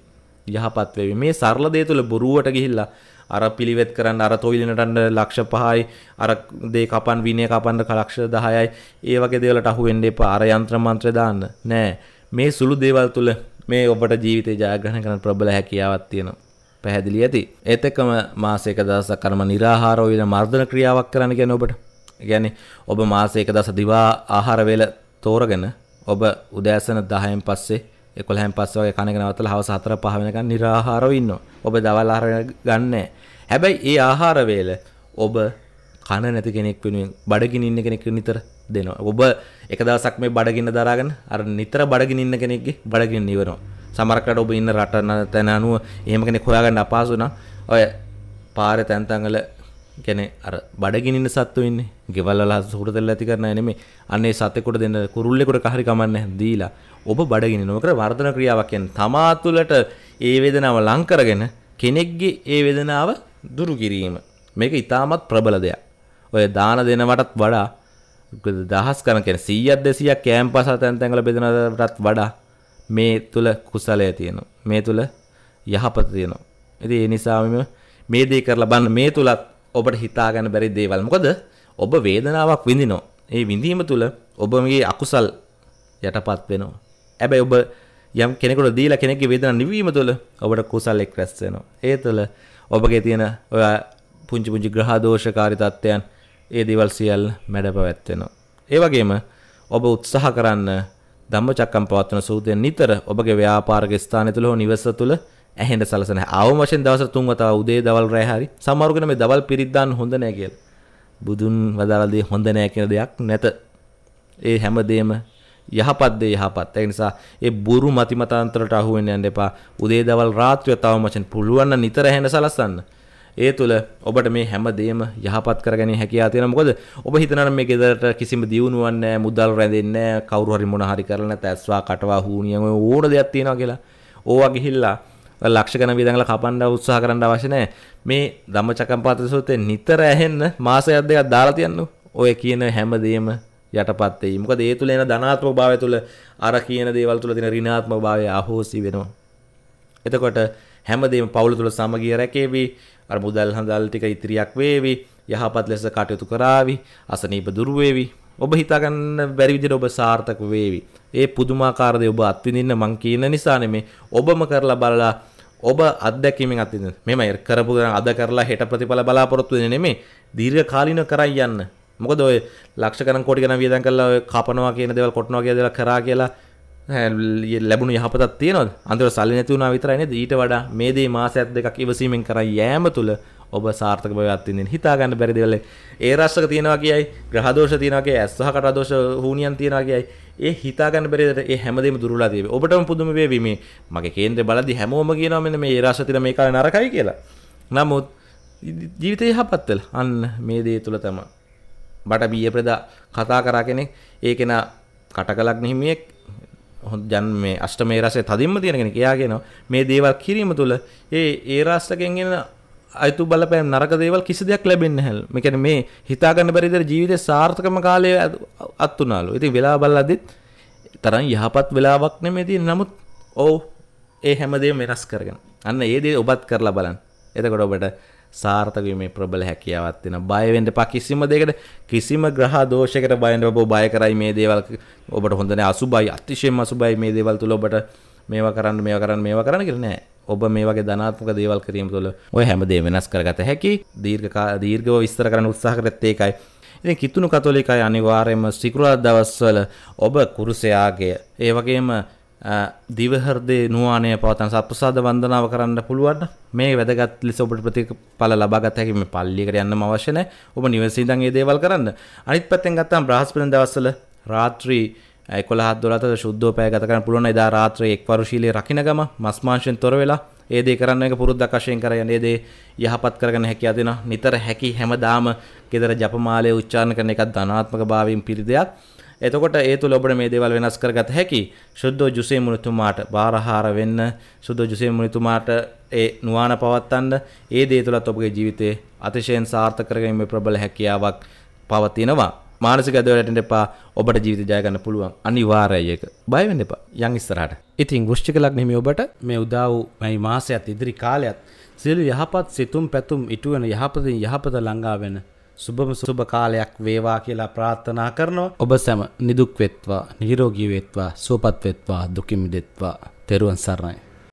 යහපත් වෙවි මේ සරල දේ තුළ බොරුවට ගිහිල්ලා අර පිළිවෙත් කරන්න අර තොයිලනටන්න ලක්ෂ පහයි අර දේ කපන් විනය කපන්න කලක්ෂ දහයයි ඒ වගේ දේවලට අහු වෙන්න එපා අර යන්ත්‍ර මන්ත්‍ර දාන්න නෑ මේ සුළු දේවල් තුළ මේ ඔබට ජීවිතය ජයග්‍රහණ කරන ප්‍රබල හැකියාවක් තියෙනවා. පැහැදිලි ඇති. ඒත් එක්කම මාසයක දවසක් කර්ම निराහාරව වෙන මර්ධන ක්‍රියාවක් කරන්න කියන්නේ ඔබට. කියන්නේ ඔබ මාසයක දවස දිවා ආහාර වේල තෝරගෙන ඔබ උදෑසන 10න් පස්සේ 11න් පස්සේ වගේ කනගෙන නවත්තලා හවස 4 5 වෙනකන් निराහාරව ඉන්නවා. ඔබ දවල් ආහාර ගන්නෑ. හැබැයි ඒ ආහාර වේල ඔබ කන නැති කෙනෙක් වෙනුවෙන් බඩගින් ඉන්න කෙනෙක් නිතර දෙනවා. ඔබ එක දවසක් මේ බඩගින්න දරාගෙන අර නිතර බඩගින් ඉන්න කෙනෙක්ගේ බඩගින්න ඉවරනවා. සමහරකට ඔබ ඉන්න රට තැන අනුව එහෙම කෙනෙක් හොයාගන්න අපහසු නම් ඔය පාරේ තැන් තැන් වල කියන්නේ අර බඩගිනින සත්තු ඉන්නේ. ගෙවල් වල සුහුරු දෙල්ල ඇති කරන අය නෙමෙයි. අන්නේ සතෙකුට දෙන කුරුල්ලෙකුට කහරි කමන්නේ දීලා ඔබ බඩගිනිනව කර වර්ධන ක්‍රියාවක් කියන්නේ තමා තුළට ඒ වේදනාව ලං කරගෙන කෙනෙක්ගේ ඒ වේදනාව දුරු කිරීම. මේක ඊටමත් ප්‍රබල දෙයක්. ඔය දාන දෙනවටත් වඩා දහස් කරන කෙන සීයත් දෙසියක් කෑම් පස තැන්තැඟල බෙදනටත් වඩා මේ තුළ කුසලය තියෙනවා මේ තුළ යහපත තියෙනවා ඉති එනිසාම මේ දේ කරලා බන්න මේ තුළත් ඔබට හිතාගන්න බැරි දේවල් මොකද ඔබ වේදනාවක් විඳිනෝ ඒ විඳීම තුළ ඔබමගේ අකුසල් යටපත් වෙනවා ඇබැයි ඔබ යම් කෙනෙකුට දීලා කෙනෙක්ගේ වේදනාව නිවීම තුළ ඔබට කුසල් එක් රැස් වෙනවා ඒ තුළ ඔබගේ තියෙන ඔය පුංචි පුංචි ග්‍රහ දෝෂකාරී තත්ත්වයන් ඒ දේවල් සියල්ල මැඩ පැවැත්වෙනවා. ඒ වගේම ඔබ උත්සාහ කරන්න ධම්මචක්කම් පවත්වන සූත්‍රය නිතර ඔබගේ ව්‍යාපාරික ස්ථානය තුල හෝ නිවස තුල ඇහෙන්න සලසන අවම වශයෙන් දවස් තුන් වතාව උදේ දවල් රැය හරි සමහරුගෙන මේ දවල් පිරිත් දාන්න හොඳ නැහැ කියලා. බුදුන් වදාළ දේ හොඳ නැහැ කියන දෙයක් නැත. ඒ හැමදේම යහපත් දේ යහපත්. ඒ නිසා ඒ බුරු මතිමතාන්තරට අහු වෙන්න යන්න එපා. උදේ දවල් රාත්‍රිය තවම වශයෙන් පුළුවන් නම් නිතර ඇහෙන්න සලසන්න. ඒ තුළ ඔබට මේ හැම දේම යහපත් කරගෙන හැකියා තියෙන මොකද ඔබ හිතනවා මේ ගෙදරට කිසිම දියුණුවක් නැහැ මුදල් රැඳෙන්නේ නැහැ කවුරු හරි මොන හරි කරලා නැත්නම් ඇස්වා කටවා හූනියන් ඔය ඕන දෙයක් තියෙනවා කියලා ඕවා ගිහිල්ලා ලක්ෂ ගණන වියදම් කපන්න උත්සාහ කරන්න අවශ්‍ය නැහැ මේ ධම්මචක්කම්පාත සූත්‍රයේ නිතර ඇහෙන්න මාසයක් දෙකක් දාලා තියන්න ඔය කියන හැම දෙයක්ම යටපත් වෙයි මොකද ඒ තුළ එන ධනාත්මක භාවය තුළ අර කියන දේවල් තුළ තියෙන ඍණාත්මක භාවය අහෝසි වෙනවා එතකොට හැමදේම පවුල තුළ සමගිය රැකේවි අර මුදල් හඳල් ටික ඉතිරියක් වේවි යහපත් ලෙස කටයුතු කරාවි අසනීප දුර වේවි ඔබ හිතාගන්න බැරි විදිහට ඔබ සාර්ථක වේවි ඒ පුදුමාකාර දේ ඔබ අත්විඳින්න මං කියන නිසා නෙමේ ඔබම කරලා බලලා ඔබ අත්දැකීමෙන් අත්විඳින්න මෙහෙම කරපු ගමන් අද කරලා හෙට ප්‍රතිඵල බලාපොරොත්තු වෙන්නේ නෙමේ දීර්ඝ කාලින කරන් යන්න මොකද ඔය ලක්ෂ ගණන් කෝටි ගණන් වියදම් කරලා ඔය කපනවා කියන දේවල් කොටනවා කියන දේවල් කරා කියලා ලැබුණු යහපතත් තියෙනවද අන්තර සල්ලි නැති වුණා විතරයි නේද ඊට වඩා මේ දේ මාසයක් දෙකක් ඉවසීමෙන් කර යෑම තුළ ඔබ සාර්ථක භවයක් විඳින්න හිතා ගන්න බැරි දේවල් ඒ රාශක තියනවා කියයි ග්‍රහ දෝෂ තියනවා කියයි ඇස් සහ කට දෝෂ හුනියන් තියනවා කියයි ඒ හිතා ගන්න බැරි දේට ඒ හැමදේම දුර්වලලා තිබේ ඔබටම පුදුම වේවි මේ මගේ කේන්ද්‍රය බලද්දි හැමෝම කියනවා මෙන්න මේ ඒ රාශක තියන මේ කාලේ නරකයි කියලා නමුත් ජීවිතය යහපත් වෙලා අන්න මේ දේ තුල තමයි බට බිය ප්‍රදා කතා කරා කෙනෙක් ඒ කෙනා කටකලක් නිහිමියෙක් ජන් මේ අෂ්ටමේ රසය තදින්ම තියෙනගෙන කියාගෙනවා මේ දේවල් කිරීම තුළ ඒ ඒ රාස්ලකෙන් එන අයිතු බලපෑම් නරක දේවල් කිසි දෙයක් ලැබෙන්නේ නැහැ. මේ කියන්නේ මේ හිතා ගන්න බැරි විදිහට ජීවිතේ සාර්ථකම කාලය අත් උනාලු. ඉතින් වෙලා බලද්දිත් තරම් යහපත් වෙලාවක් නෙමෙයි තියෙන්නේ. නමුත් ඔව් ඒ හැමදේම වෙනස් කරගෙන. අන්න ඒ දේ ඔබත් කරලා බලන්න. එතකොට ඔබට සාර්ථකීමේ ප්‍රබල හැකියාවක් තියෙන බයවෙන්ට පා කිසිම දෙකට කිසිම ග්‍රහ දෝෂයකට බයන්න ඔබ බය කරයි මේ දේවල් ඔබට හොඳනේ අසුබයි අතිශයම අසුබයි මේ දේවල් තුල ඔබට මේවා කරන්න මේවා කරන්න මේවා කරන්න කියලා නෑ ඔබ මේ වගේ ධනාත්මක දේවල් කිරීම තුළ ඔය හැමදේ වෙනස් කරගත හැකි දීර්ඝ දීර්ඝව විස්තර කරන්න උත්සාහ කරත් ඒකයි ඉතින් කිතුණු කතෝලිකයි අනිවාර්යයෙන්ම සිකුරාදා දවස්වල ඔබ කුරුසයාගේ ඒ වගේම දිවහරදේ නුවනේ පවතන් සත්පුසාද වන්දනාව කරන්න පුළුවන් මේ වැදගත් ලෙස ඔබට ප්‍රතිඵල ලබාගත හැකි මේ පල්ලියකට යන්න අවශ්‍ය නැහැ. ඔබ නිවසේ ඉඳන් මේ දේවල් කරන්න. අනිත් පැත්තෙන් ගත්තාම බ්‍රහස්පති දවස්වල රාත්‍රී එකොළහත් දොළත ශුද්ධෝ පැය ගත කරන්න පුළුවන් එදා රාත්‍රියේ එක්වරුශීලයේ රකින්න ගම මස් මාංශයෙන් තොර වෙලා ඒ දේ කරන්න එක පුරුද්දක් වශයෙන් කර යන්නේ දේ යහපත් කරගෙන හැකියාව දෙන නිතර හැකි හැමදාම gedara ජපමාලයේ උච්චාරණ කරන එකක් ධනාත්මක භාවයෙන් පිරි දෙයක් එතකොට ඒ තුළ ඔබට මේ දේවල් වෙනස් කරගත හැකි සුද්ධෝ ජුසේ මුනිතුමාට බාරහාර වෙන්න සුද්ධෝ ජුසේ මුනිතුමාට ඒ නුවාන පවත්වන්න ඒ දේ තුළත් ඔබගේ ජීවිතයේ අතිශයෙන් සාර්ථක කරගැනීමේ ප්‍රබල හැකියාවක් පවතිනවා මානසික අදවලට එපා ඔබට ජීවිත ජය ගන්න පුළුවන් අනිවාර්යයි ඒක බය වෙන්න එපා යන් ඉස්සරහට ඉතින් වෘශ්චික ලග්නෙමි ඔබට මේ උදා වූ මේ මාසයත් ඉදිරි කාලයත් සියලු යහපත් සිතුම් පැතුම් ඉටුවන යහපතින් යහපත ළඟා වෙන සුබම සුබ කාලයක් වේවා කියලා ප්‍රාර්ථනා කරනවා. ඔබ සැම නිදුක් වෙත්වා, නිරෝගී වෙත්වා, සුවපත් වෙත්වා, දුකින් මිදෙත්වා. තෙරුවන් සරණයි.